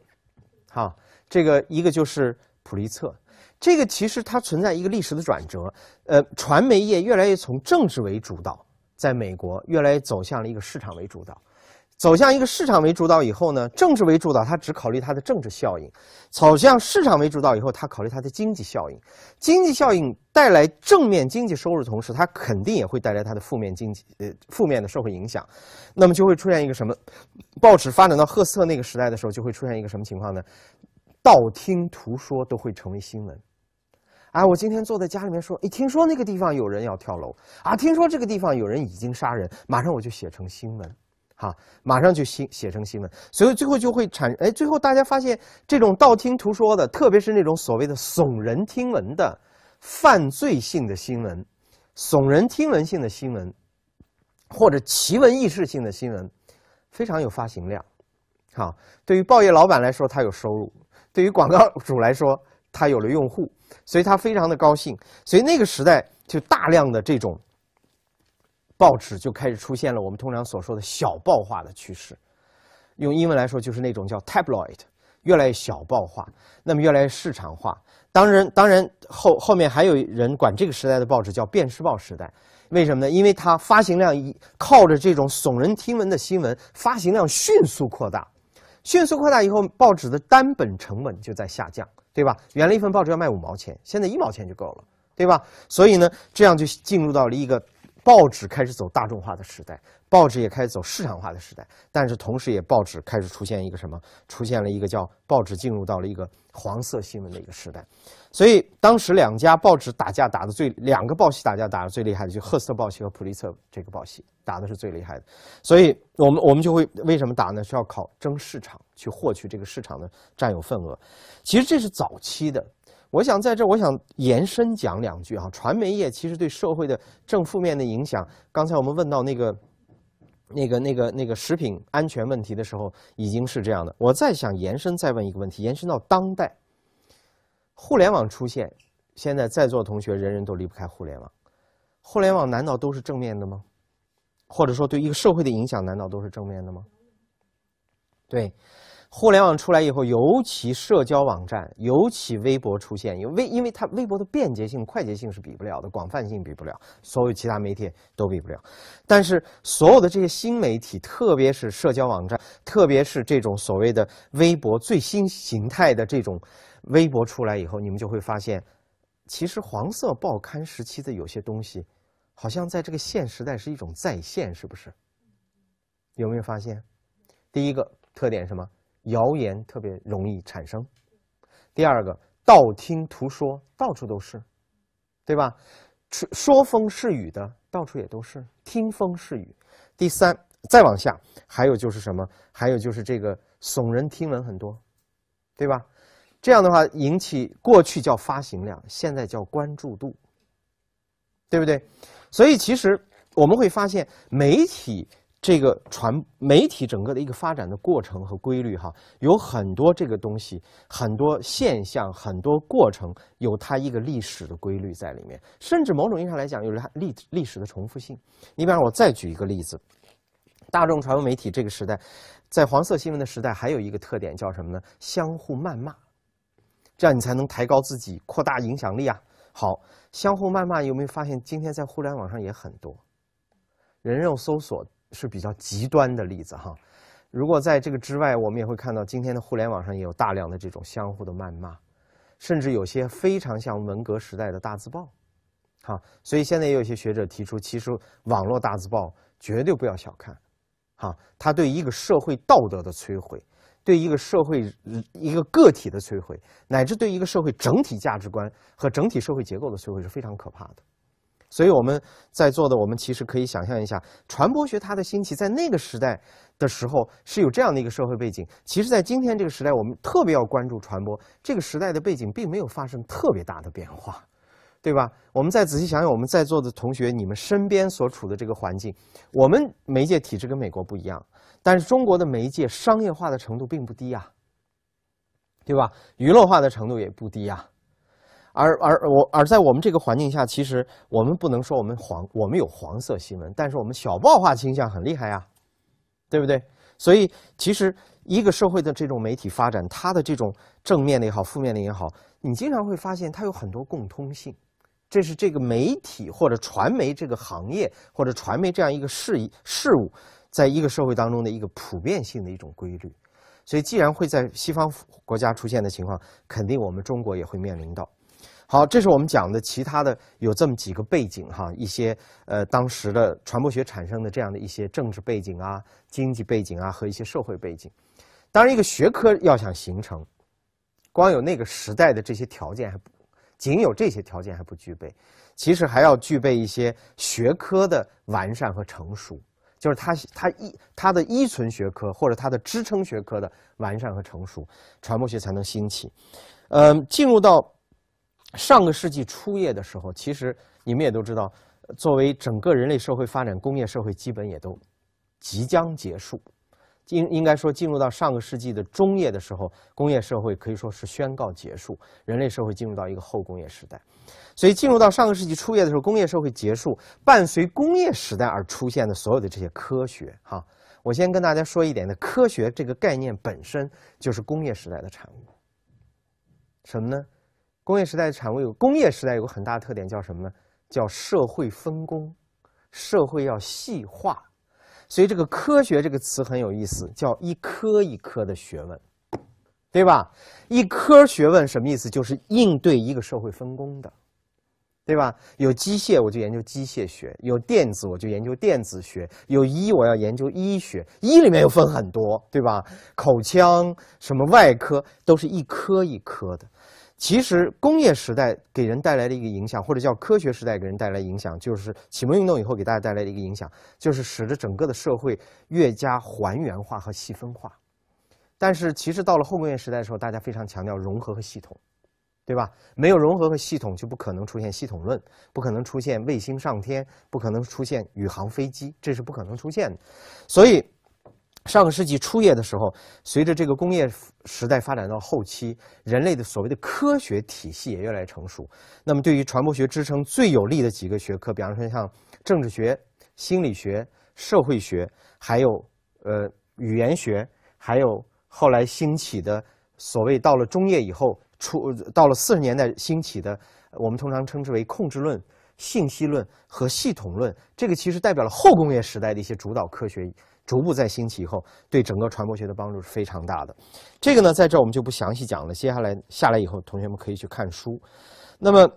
哈，这个一个就是普利策。这个其实它存在一个历史的转折，呃，传媒业越来越从政治为主导，在美国越来越走向了一个市场为主导，走向一个市场为主导以后呢，政治为主导它只考虑它的政治效应，走向市场为主导以后，它考虑它的经济效应，经济效应带来正面经济收入的同时，它肯定也会带来它的负面经济呃负面的社会影响，那么就会出现一个什么？报纸发展到赫斯特那个时代的时候，就会出现一个什么情况呢？道听途说都会成为新闻。啊，我今天坐在家里面说，一听说那个地方有人要跳楼啊，听说这个地方有人已经杀人，马上我就写成新闻，哈，马上就新写成新闻，所以最后就会产哎，最后大家发现这种道听途说的，特别是那种所谓的耸人听闻的、犯罪性的新闻、耸人听闻性的新闻，或者奇闻异事性的新闻，非常有发行量，好，对于报业老板来说他有收入，对于广告主来说他有了用户。所以他非常的高兴，所以那个时代就大量的这种报纸就开始出现了，我们通常所说的小报化的趋势，用英文来说就是那种叫 tabloid，越来越小报化，那么越来越市场化。当然，当然后后面还有人管这个时代的报纸叫辨识报时代，为什么呢？因为它发行量一靠着这种耸人听闻的新闻，发行量迅速扩大，迅速扩大以后，报纸的单本成本就在下降。对吧？原来一份报纸要卖五毛钱，现在一毛钱就够了，对吧？所以呢，这样就进入到了一个报纸开始走大众化的时代。报纸也开始走市场化的时代，但是同时也报纸开始出现一个什么？出现了一个叫报纸进入到了一个黄色新闻的一个时代，所以当时两家报纸打架打的最，两个报系打架打的最厉害的就赫斯特报系和普利策这个报系打的是最厉害的，所以我们我们就会为什么打呢？是要靠争市场去获取这个市场的占有份额，其实这是早期的，我想在这我想延伸讲两句啊，传媒业其实对社会的正负面的影响，刚才我们问到那个。那个、那个、那个食品安全问题的时候已经是这样的。我再想延伸，再问一个问题：延伸到当代，互联网出现，现在在座同学人人都离不开互联网，互联网难道都是正面的吗？或者说对一个社会的影响难道都是正面的吗？对。互联网出来以后，尤其社交网站，尤其微博出现，因为因为它微博的便捷性、快捷性是比不了的，广泛性比不了，所有其他媒体都比不了。但是所有的这些新媒体，特别是社交网站，特别是这种所谓的微博最新形态的这种微博出来以后，你们就会发现，其实黄色报刊时期的有些东西，好像在这个现时代是一种再现，是不是？有没有发现？第一个特点什么？谣言特别容易产生，第二个道听途说到处都是，对吧？说说风是雨的到处也都是听风是雨。第三，再往下还有就是什么？还有就是这个耸人听闻很多，对吧？这样的话引起过去叫发行量，现在叫关注度，对不对？所以其实我们会发现媒体。这个传媒体整个的一个发展的过程和规律，哈，有很多这个东西，很多现象，很多过程，有它一个历史的规律在里面。甚至某种意义上来讲，有它历历史的重复性。你比方我再举一个例子，大众传媒媒体这个时代，在黄色新闻的时代，还有一个特点叫什么呢？相互谩骂，这样你才能抬高自己，扩大影响力啊。好，相互谩骂，有没有发现今天在互联网上也很多，人肉搜索。是比较极端的例子哈，如果在这个之外，我们也会看到今天的互联网上也有大量的这种相互的谩骂，甚至有些非常像文革时代的大字报，哈。所以现在也有些学者提出，其实网络大字报绝对不要小看，哈，它对一个社会道德的摧毁，对一个社会一个个体的摧毁，乃至对一个社会整体价值观和整体社会结构的摧毁是非常可怕的。所以我们在座的，我们其实可以想象一下，传播学它的兴起在那个时代的时候是有这样的一个社会背景。其实，在今天这个时代，我们特别要关注传播这个时代的背景，并没有发生特别大的变化，对吧？我们再仔细想想，我们在座的同学，你们身边所处的这个环境，我们媒介体制跟美国不一样，但是中国的媒介商业化的程度并不低啊，对吧？娱乐化的程度也不低啊。而而我而在我们这个环境下，其实我们不能说我们黄我们有黄色新闻，但是我们小报化倾向很厉害呀，对不对？所以其实一个社会的这种媒体发展，它的这种正面的也好，负面的也好，你经常会发现它有很多共通性。这是这个媒体或者传媒这个行业或者传媒这样一个事事物，在一个社会当中的一个普遍性的一种规律。所以，既然会在西方国家出现的情况，肯定我们中国也会面临到。好，这是我们讲的其他的有这么几个背景哈，一些呃当时的传播学产生的这样的一些政治背景啊、经济背景啊和一些社会背景。当然，一个学科要想形成，光有那个时代的这些条件还不仅有这些条件还不具备，其实还要具备一些学科的完善和成熟，就是它它依它的依存学科或者它的支撑学科的完善和成熟，传播学才能兴起。嗯，进入到。上个世纪初叶的时候，其实你们也都知道，作为整个人类社会发展，工业社会基本也都即将结束。应应该说，进入到上个世纪的中叶的时候，工业社会可以说是宣告结束，人类社会进入到一个后工业时代。所以，进入到上个世纪初叶的时候，工业社会结束，伴随工业时代而出现的所有的这些科学，哈，我先跟大家说一点：的科学这个概念本身就是工业时代的产物，什么呢？工业时代的产物有工业时代有个很大的特点叫什么呢？叫社会分工，社会要细化，所以这个“科学”这个词很有意思，叫一科一科的学问，对吧？一科学问什么意思？就是应对一个社会分工的，对吧？有机械，我就研究机械学；有电子，我就研究电子学；有医，我要研究医学。医里面又分很多，对吧？口腔、什么外科都是一科一科的。其实工业时代给人带来的一个影响，或者叫科学时代给人带来影响，就是启蒙运动以后给大家带来的一个影响，就是使得整个的社会越加还原化和细分化。但是，其实到了后工业时代的时候，大家非常强调融合和系统，对吧？没有融合和系统，就不可能出现系统论，不可能出现卫星上天，不可能出现宇航飞机，这是不可能出现的。所以。上个世纪初叶的时候，随着这个工业时代发展到后期，人类的所谓的科学体系也越来越成熟。那么，对于传播学支撑最有力的几个学科，比方说像政治学、心理学、社会学，还有呃语言学，还有后来兴起的所谓到了中叶以后，出到了四十年代兴起的我们通常称之为控制论、信息论和系统论。这个其实代表了后工业时代的一些主导科学。逐步在兴起以后，对整个传播学的帮助是非常大的。这个呢，在这我们就不详细讲了。接下来下来以后，同学们可以去看书。那么，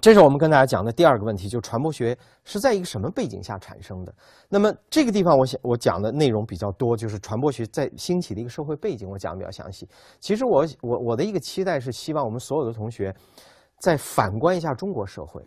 这是我们跟大家讲的第二个问题，就传播学是在一个什么背景下产生的？那么这个地方，我想我讲的内容比较多，就是传播学在兴起的一个社会背景，我讲的比较详细。其实我我我的一个期待是，希望我们所有的同学，再反观一下中国社会。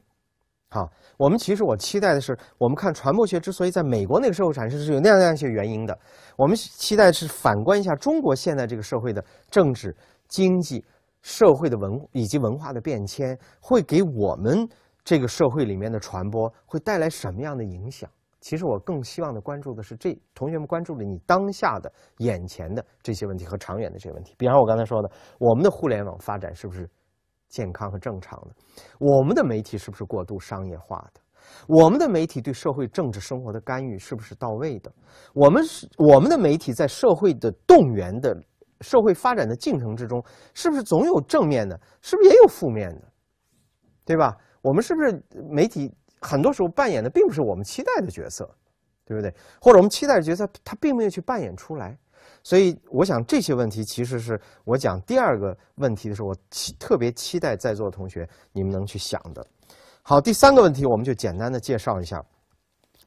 好，我们其实我期待的是，我们看传播学之所以在美国那个社会产生，是有那样那样一些原因的。我们期待是反观一下中国现在这个社会的政治、经济、社会的文以及文化的变迁，会给我们这个社会里面的传播会带来什么样的影响？其实我更希望的关注的是，这同学们关注了你当下的、眼前的这些问题和长远的这些问题。比方我刚才说的，我们的互联网发展是不是？健康和正常的，我们的媒体是不是过度商业化的？我们的媒体对社会政治生活的干预是不是到位的？我们是我们的媒体在社会的动员的、社会发展的进程之中，是不是总有正面的？是不是也有负面的？对吧？我们是不是媒体很多时候扮演的并不是我们期待的角色，对不对？或者我们期待的角色，他并没有去扮演出来。所以，我想这些问题，其实是我讲第二个问题的时候，我期特别期待在座的同学，你们能去想的。好，第三个问题，我们就简单的介绍一下。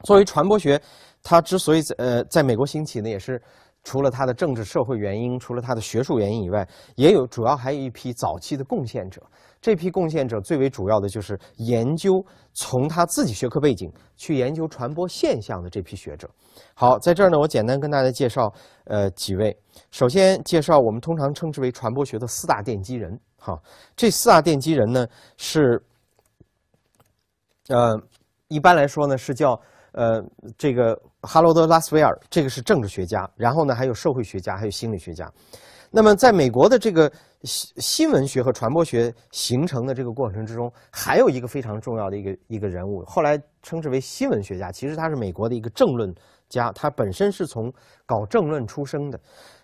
作为传播学，它之所以在呃在美国兴起呢，也是除了它的政治社会原因，除了它的学术原因以外，也有主要还有一批早期的贡献者。这批贡献者最为主要的就是研究从他自己学科背景去研究传播现象的这批学者。好，在这儿呢，我简单跟大家介绍呃几位。首先介绍我们通常称之为传播学的四大奠基人。哈，这四大奠基人呢是呃一般来说呢是叫呃这个哈罗德拉斯维尔，这个是政治学家，然后呢还有社会学家，还有心理学家。那么，在美国的这个新闻学和传播学形成的这个过程之中，还有一个非常重要的一个一个人物，后来称之为新闻学家。其实他是美国的一个政论家，他本身是从搞政论出生的。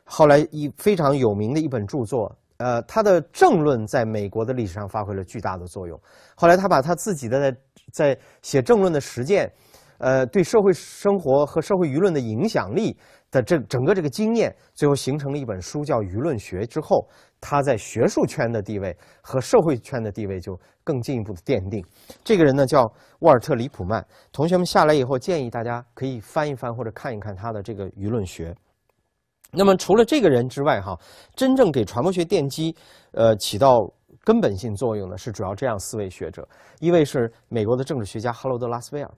后来一非常有名的一本著作，呃，他的政论在美国的历史上发挥了巨大的作用。后来他把他自己的在在写政论的实践，呃，对社会生活和社会舆论的影响力。的这整个这个经验，最后形成了一本书，叫《舆论学》。之后，他在学术圈的地位和社会圈的地位就更进一步的奠定。这个人呢，叫沃尔特·里普曼。同学们下来以后，建议大家可以翻一翻或者看一看他的这个《舆论学》。那么，除了这个人之外，哈，真正给传播学奠基，呃，起到根本性作用呢，是主要这样四位学者：一位是美国的政治学家哈罗德·拉斯维尔。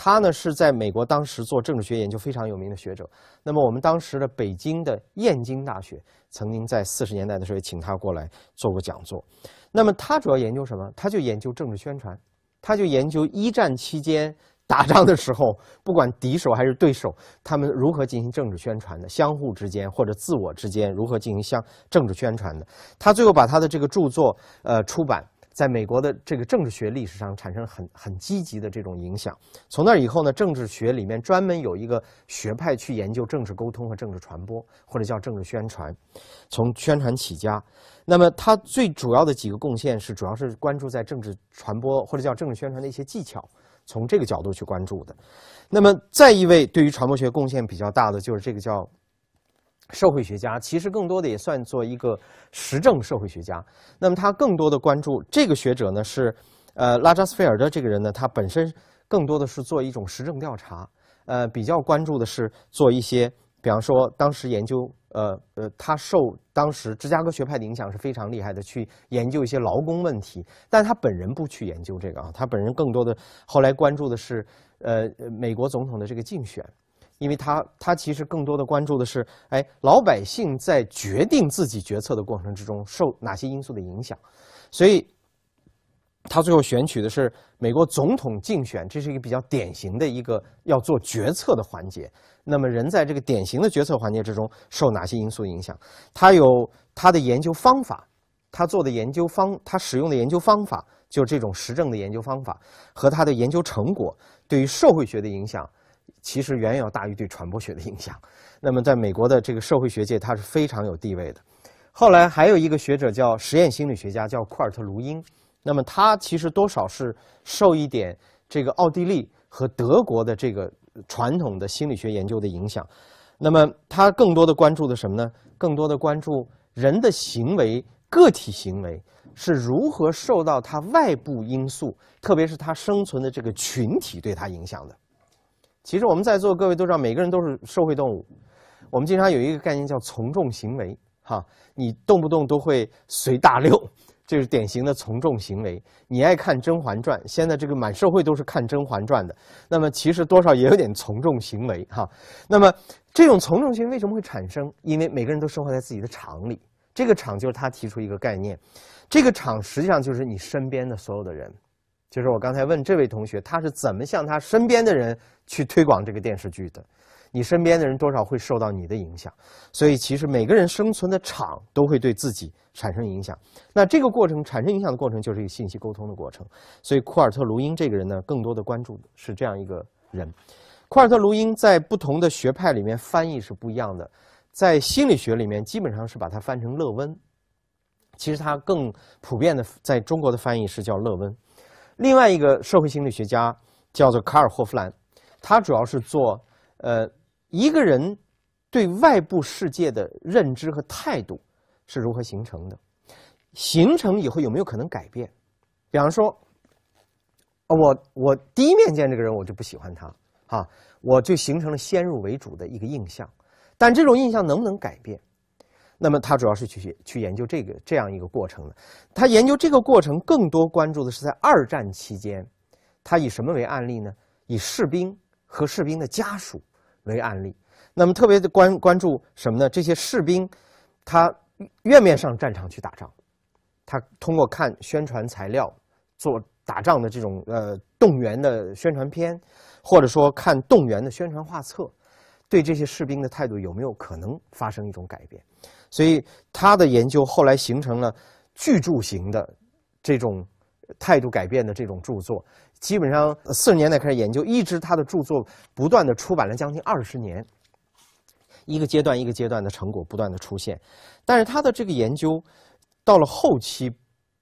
他呢是在美国当时做政治学研究非常有名的学者。那么我们当时的北京的燕京大学曾经在四十年代的时候请他过来做过讲座。那么他主要研究什么？他就研究政治宣传，他就研究一战期间打仗的时候，不管敌手还是对手，他们如何进行政治宣传的，相互之间或者自我之间如何进行相政治宣传的。他最后把他的这个著作呃出版。在美国的这个政治学历史上产生很很积极的这种影响。从那以后呢，政治学里面专门有一个学派去研究政治沟通和政治传播，或者叫政治宣传，从宣传起家。那么他最主要的几个贡献是，主要是关注在政治传播或者叫政治宣传的一些技巧，从这个角度去关注的。那么再一位对于传播学贡献比较大的就是这个叫。社会学家其实更多的也算做一个实证社会学家，那么他更多的关注这个学者呢是，呃，拉扎斯菲尔德这个人呢，他本身更多的是做一种实证调查，呃，比较关注的是做一些，比方说当时研究，呃呃，他受当时芝加哥学派的影响是非常厉害的，去研究一些劳工问题，但他本人不去研究这个啊，他本人更多的后来关注的是，呃，美国总统的这个竞选。因为他他其实更多的关注的是，哎，老百姓在决定自己决策的过程之中受哪些因素的影响，所以，他最后选取的是美国总统竞选，这是一个比较典型的一个要做决策的环节。那么，人在这个典型的决策环节之中受哪些因素影响？他有他的研究方法，他做的研究方，他使用的研究方法就是这种实证的研究方法，和他的研究成果对于社会学的影响。其实远远要大于对传播学的影响。那么，在美国的这个社会学界，他是非常有地位的。后来还有一个学者叫实验心理学家，叫库尔特卢因。那么，他其实多少是受一点这个奥地利和德国的这个传统的心理学研究的影响。那么，他更多的关注的什么呢？更多的关注人的行为，个体行为是如何受到他外部因素，特别是他生存的这个群体对他影响的。其实我们在座各位都知道，每个人都是社会动物。我们经常有一个概念叫从众行为，哈，你动不动都会随大流，这是典型的从众行为。你爱看《甄嬛传》，现在这个满社会都是看《甄嬛传》的，那么其实多少也有点从众行为，哈。那么这种从众行为为什么会产生？因为每个人都生活在自己的场里，这个场就是他提出一个概念，这个场实际上就是你身边的所有的人。就是我刚才问这位同学，他是怎么向他身边的人去推广这个电视剧的？你身边的人多少会受到你的影响？所以其实每个人生存的场都会对自己产生影响。那这个过程产生影响的过程就是一个信息沟通的过程。所以库尔特卢因这个人呢，更多的关注是这样一个人。库尔特卢因在不同的学派里面翻译是不一样的，在心理学里面基本上是把它翻成勒温，其实他更普遍的在中国的翻译是叫勒温。另外一个社会心理学家叫做卡尔霍夫兰，他主要是做，呃，一个人对外部世界的认知和态度是如何形成的，形成以后有没有可能改变？比方说，我我第一面见这个人我就不喜欢他，哈，我就形成了先入为主的一个印象，但这种印象能不能改变？那么他主要是去去研究这个这样一个过程的。他研究这个过程更多关注的是在二战期间，他以什么为案例呢？以士兵和士兵的家属为案例。那么特别的关关注什么呢？这些士兵，他愿面上战场去打仗，他通过看宣传材料，做打仗的这种呃动员的宣传片，或者说看动员的宣传画册，对这些士兵的态度有没有可能发生一种改变？所以他的研究后来形成了巨著型的这种态度改变的这种著作，基本上四十年代开始研究，一直他的著作不断的出版了将近二十年，一个阶段一个阶段的成果不断的出现，但是他的这个研究到了后期，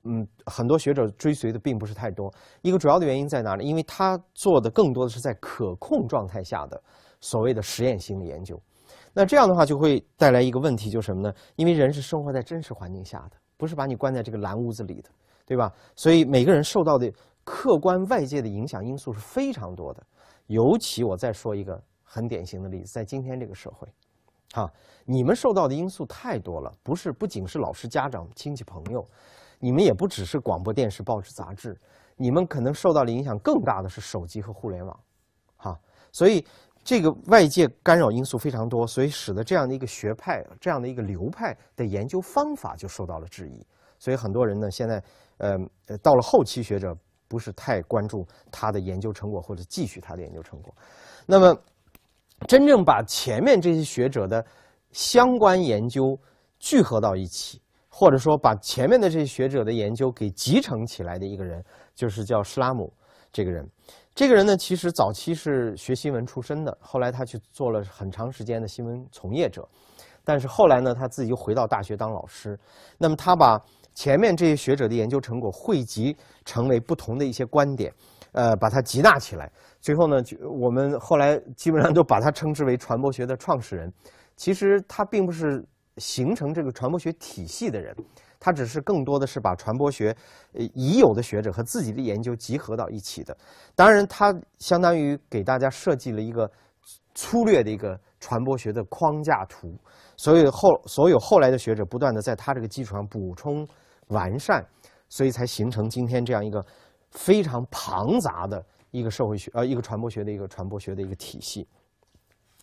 嗯，很多学者追随的并不是太多。一个主要的原因在哪呢？因为他做的更多的是在可控状态下的所谓的实验性的研究。那这样的话就会带来一个问题，就是什么呢？因为人是生活在真实环境下的，不是把你关在这个蓝屋子里的，对吧？所以每个人受到的客观外界的影响因素是非常多的。尤其我再说一个很典型的例子，在今天这个社会，哈，你们受到的因素太多了，不是不仅是老师、家长、亲戚朋友，你们也不只是广播电视、报纸、杂志，你们可能受到的影响更大的是手机和互联网，哈，所以。这个外界干扰因素非常多，所以使得这样的一个学派、这样的一个流派的研究方法就受到了质疑。所以很多人呢，现在，呃，到了后期学者不是太关注他的研究成果或者继续他的研究成果。那么，真正把前面这些学者的相关研究聚合到一起，或者说把前面的这些学者的研究给集成起来的一个人，就是叫施拉姆这个人。这个人呢，其实早期是学新闻出身的，后来他去做了很长时间的新闻从业者，但是后来呢，他自己又回到大学当老师。那么他把前面这些学者的研究成果汇集成为不同的一些观点，呃，把它集纳起来。最后呢，就我们后来基本上都把他称之为传播学的创始人。其实他并不是形成这个传播学体系的人。它只是更多的是把传播学，呃，已有的学者和自己的研究集合到一起的。当然，它相当于给大家设计了一个粗略的一个传播学的框架图。所以后所有后来的学者不断的在他这个基础上补充完善，所以才形成今天这样一个非常庞杂的一个社会学呃一个传播学的一个传播学的一个体系。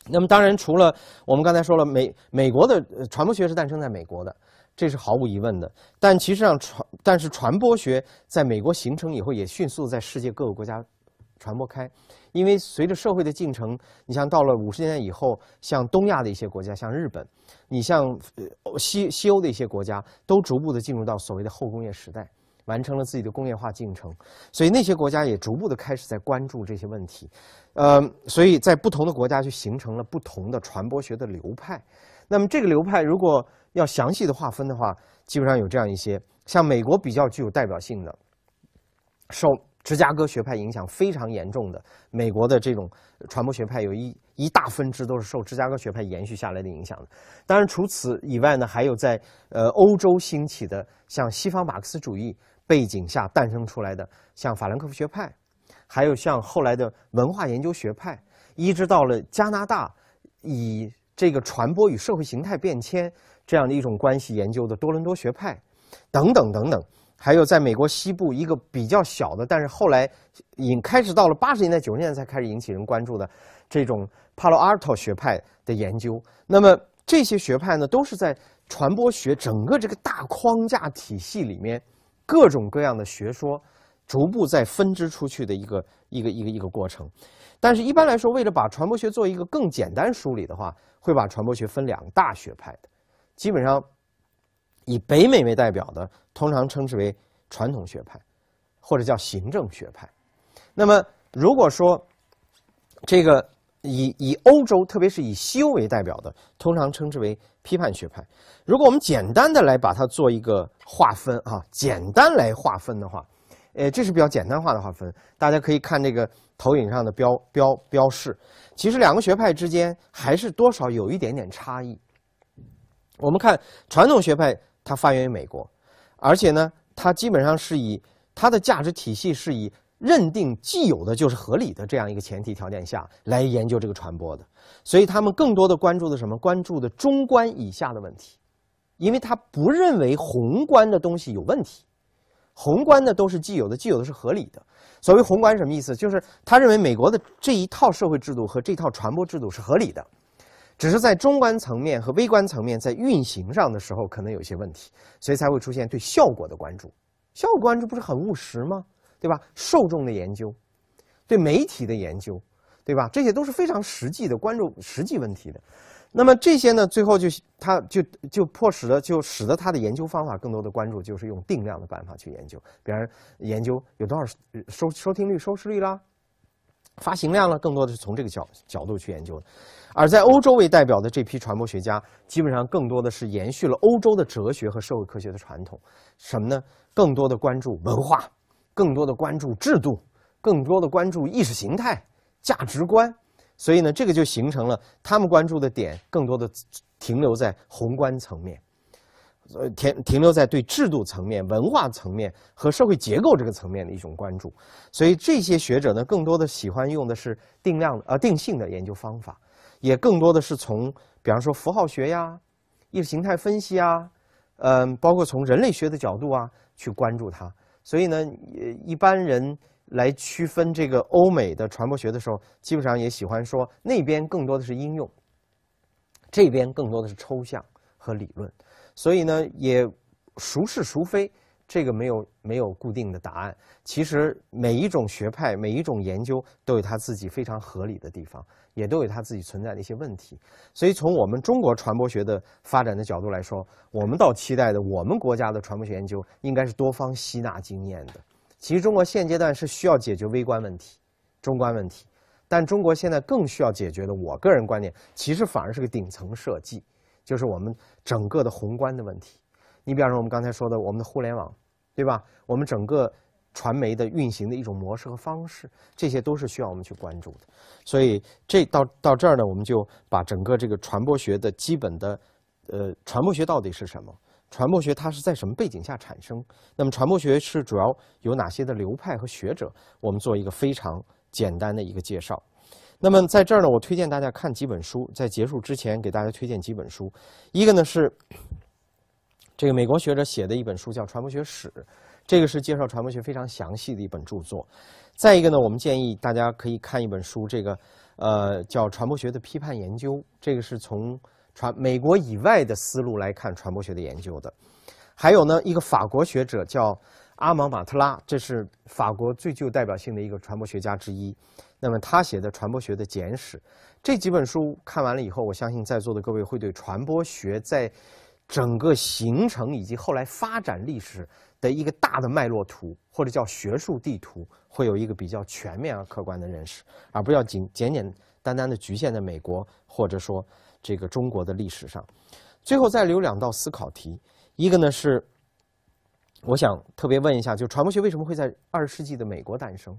那么当然，除了我们刚才说了，美美国的传播学是诞生在美国的。这是毫无疑问的，但其实上传，但是传播学在美国形成以后，也迅速在世界各个国家传播开，因为随着社会的进程，你像到了五十年代以后，像东亚的一些国家，像日本，你像西西欧的一些国家，都逐步的进入到所谓的后工业时代，完成了自己的工业化进程，所以那些国家也逐步的开始在关注这些问题，呃，所以在不同的国家就形成了不同的传播学的流派。那么这个流派如果要详细的划分的话，基本上有这样一些，像美国比较具有代表性的，受芝加哥学派影响非常严重的美国的这种传播学派，有一一大分支都是受芝加哥学派延续下来的影响的。当然除此以外呢，还有在呃欧洲兴起的，像西方马克思主义背景下诞生出来的，像法兰克福学派，还有像后来的文化研究学派，一直到了加拿大，以。这个传播与社会形态变迁这样的一种关系研究的多伦多学派，等等等等，还有在美国西部一个比较小的，但是后来引开始到了八十年代九十年代才开始引起人关注的这种帕洛阿尔托学派的研究。那么这些学派呢，都是在传播学整个这个大框架体系里面各种各样的学说逐步在分支出去的一个一个一个一个过程。但是一般来说，为了把传播学做一个更简单梳理的话，会把传播学分两大学派的，基本上以北美为代表的，通常称之为传统学派，或者叫行政学派。那么，如果说这个以以欧洲，特别是以西欧为代表的，通常称之为批判学派。如果我们简单的来把它做一个划分啊，简单来划分的话。呃，这是比较简单化的划分。大家可以看这个投影上的标标标示。其实两个学派之间还是多少有一点点差异。我们看传统学派，它发源于美国，而且呢，它基本上是以它的价值体系是以认定既有的就是合理的这样一个前提条件下来研究这个传播的。所以他们更多的关注的什么？关注的中观以下的问题，因为他不认为宏观的东西有问题。宏观的都是既有的，既有的是合理的。所谓宏观什么意思？就是他认为美国的这一套社会制度和这套传播制度是合理的，只是在中观层面和微观层面在运行上的时候可能有些问题，所以才会出现对效果的关注。效果关注不是很务实吗？对吧？受众的研究，对媒体的研究，对吧？这些都是非常实际的关注实际问题的。那么这些呢，最后就他就就迫使了，就使得他的研究方法更多的关注就是用定量的办法去研究，比方研究有多少收收听率、收视率啦，发行量了，更多的是从这个角角度去研究的。而在欧洲为代表的这批传播学家，基本上更多的是延续了欧洲的哲学和社会科学的传统，什么呢？更多的关注文化，更多的关注制度，更多的关注意识形态、价值观。所以呢，这个就形成了他们关注的点更多的停留在宏观层面，呃，停停留在对制度层面、文化层面和社会结构这个层面的一种关注。所以这些学者呢，更多的喜欢用的是定量呃定性的研究方法，也更多的是从比方说符号学呀、意识形态分析啊，嗯，包括从人类学的角度啊去关注它。所以呢，一般人。来区分这个欧美的传播学的时候，基本上也喜欢说那边更多的是应用，这边更多的是抽象和理论。所以呢，也孰是孰非，这个没有没有固定的答案。其实每一种学派、每一种研究都有它自己非常合理的地方，也都有它自己存在的一些问题。所以从我们中国传播学的发展的角度来说，我们倒期待的，我们国家的传播学研究应该是多方吸纳经验的。其实中国现阶段是需要解决微观问题、中观问题，但中国现在更需要解决的，我个人观点，其实反而是个顶层设计，就是我们整个的宏观的问题。你比方说我们刚才说的我们的互联网，对吧？我们整个传媒的运行的一种模式和方式，这些都是需要我们去关注的。所以这到到这儿呢，我们就把整个这个传播学的基本的，呃，传播学到底是什么？传播学它是在什么背景下产生？那么传播学是主要有哪些的流派和学者？我们做一个非常简单的一个介绍。那么在这儿呢，我推荐大家看几本书，在结束之前给大家推荐几本书。一个呢是这个美国学者写的一本书，叫《传播学史》，这个是介绍传播学非常详细的一本著作。再一个呢，我们建议大家可以看一本书，这个呃叫《传播学的批判研究》，这个是从。传美国以外的思路来看传播学的研究的，还有呢，一个法国学者叫阿芒·马特拉，这是法国最具有代表性的一个传播学家之一。那么他写的《传播学的简史》这几本书看完了以后，我相信在座的各位会对传播学在整个形成以及后来发展历史的一个大的脉络图，或者叫学术地图，会有一个比较全面而客观的认识，而不要仅简简单单的局限在美国，或者说。这个中国的历史上，最后再留两道思考题，一个呢是，我想特别问一下，就传播学为什么会在二十世纪的美国诞生，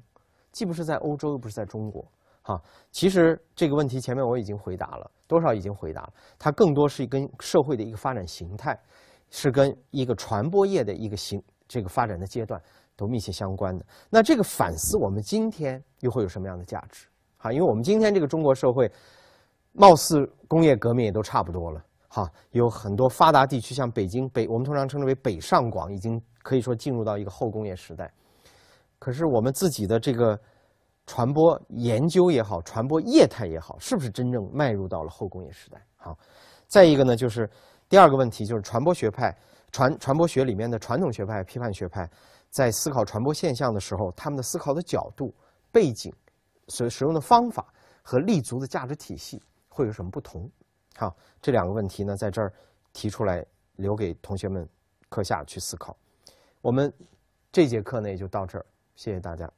既不是在欧洲，又不是在中国，哈，其实这个问题前面我已经回答了，多少已经回答，了，它更多是跟社会的一个发展形态，是跟一个传播业的一个形这个发展的阶段都密切相关的。那这个反思我们今天又会有什么样的价值？哈，因为我们今天这个中国社会。貌似工业革命也都差不多了，哈，有很多发达地区，像北京北，我们通常称之为北上广，已经可以说进入到一个后工业时代。可是我们自己的这个传播研究也好，传播业态也好，是不是真正迈入到了后工业时代？好，再一个呢，就是第二个问题，就是传播学派、传传播学里面的传统学派、批判学派，在思考传播现象的时候，他们的思考的角度、背景、所使用的方法和立足的价值体系。会有什么不同？好，这两个问题呢，在这儿提出来，留给同学们课下去思考。我们这节课呢，也就到这儿，谢谢大家。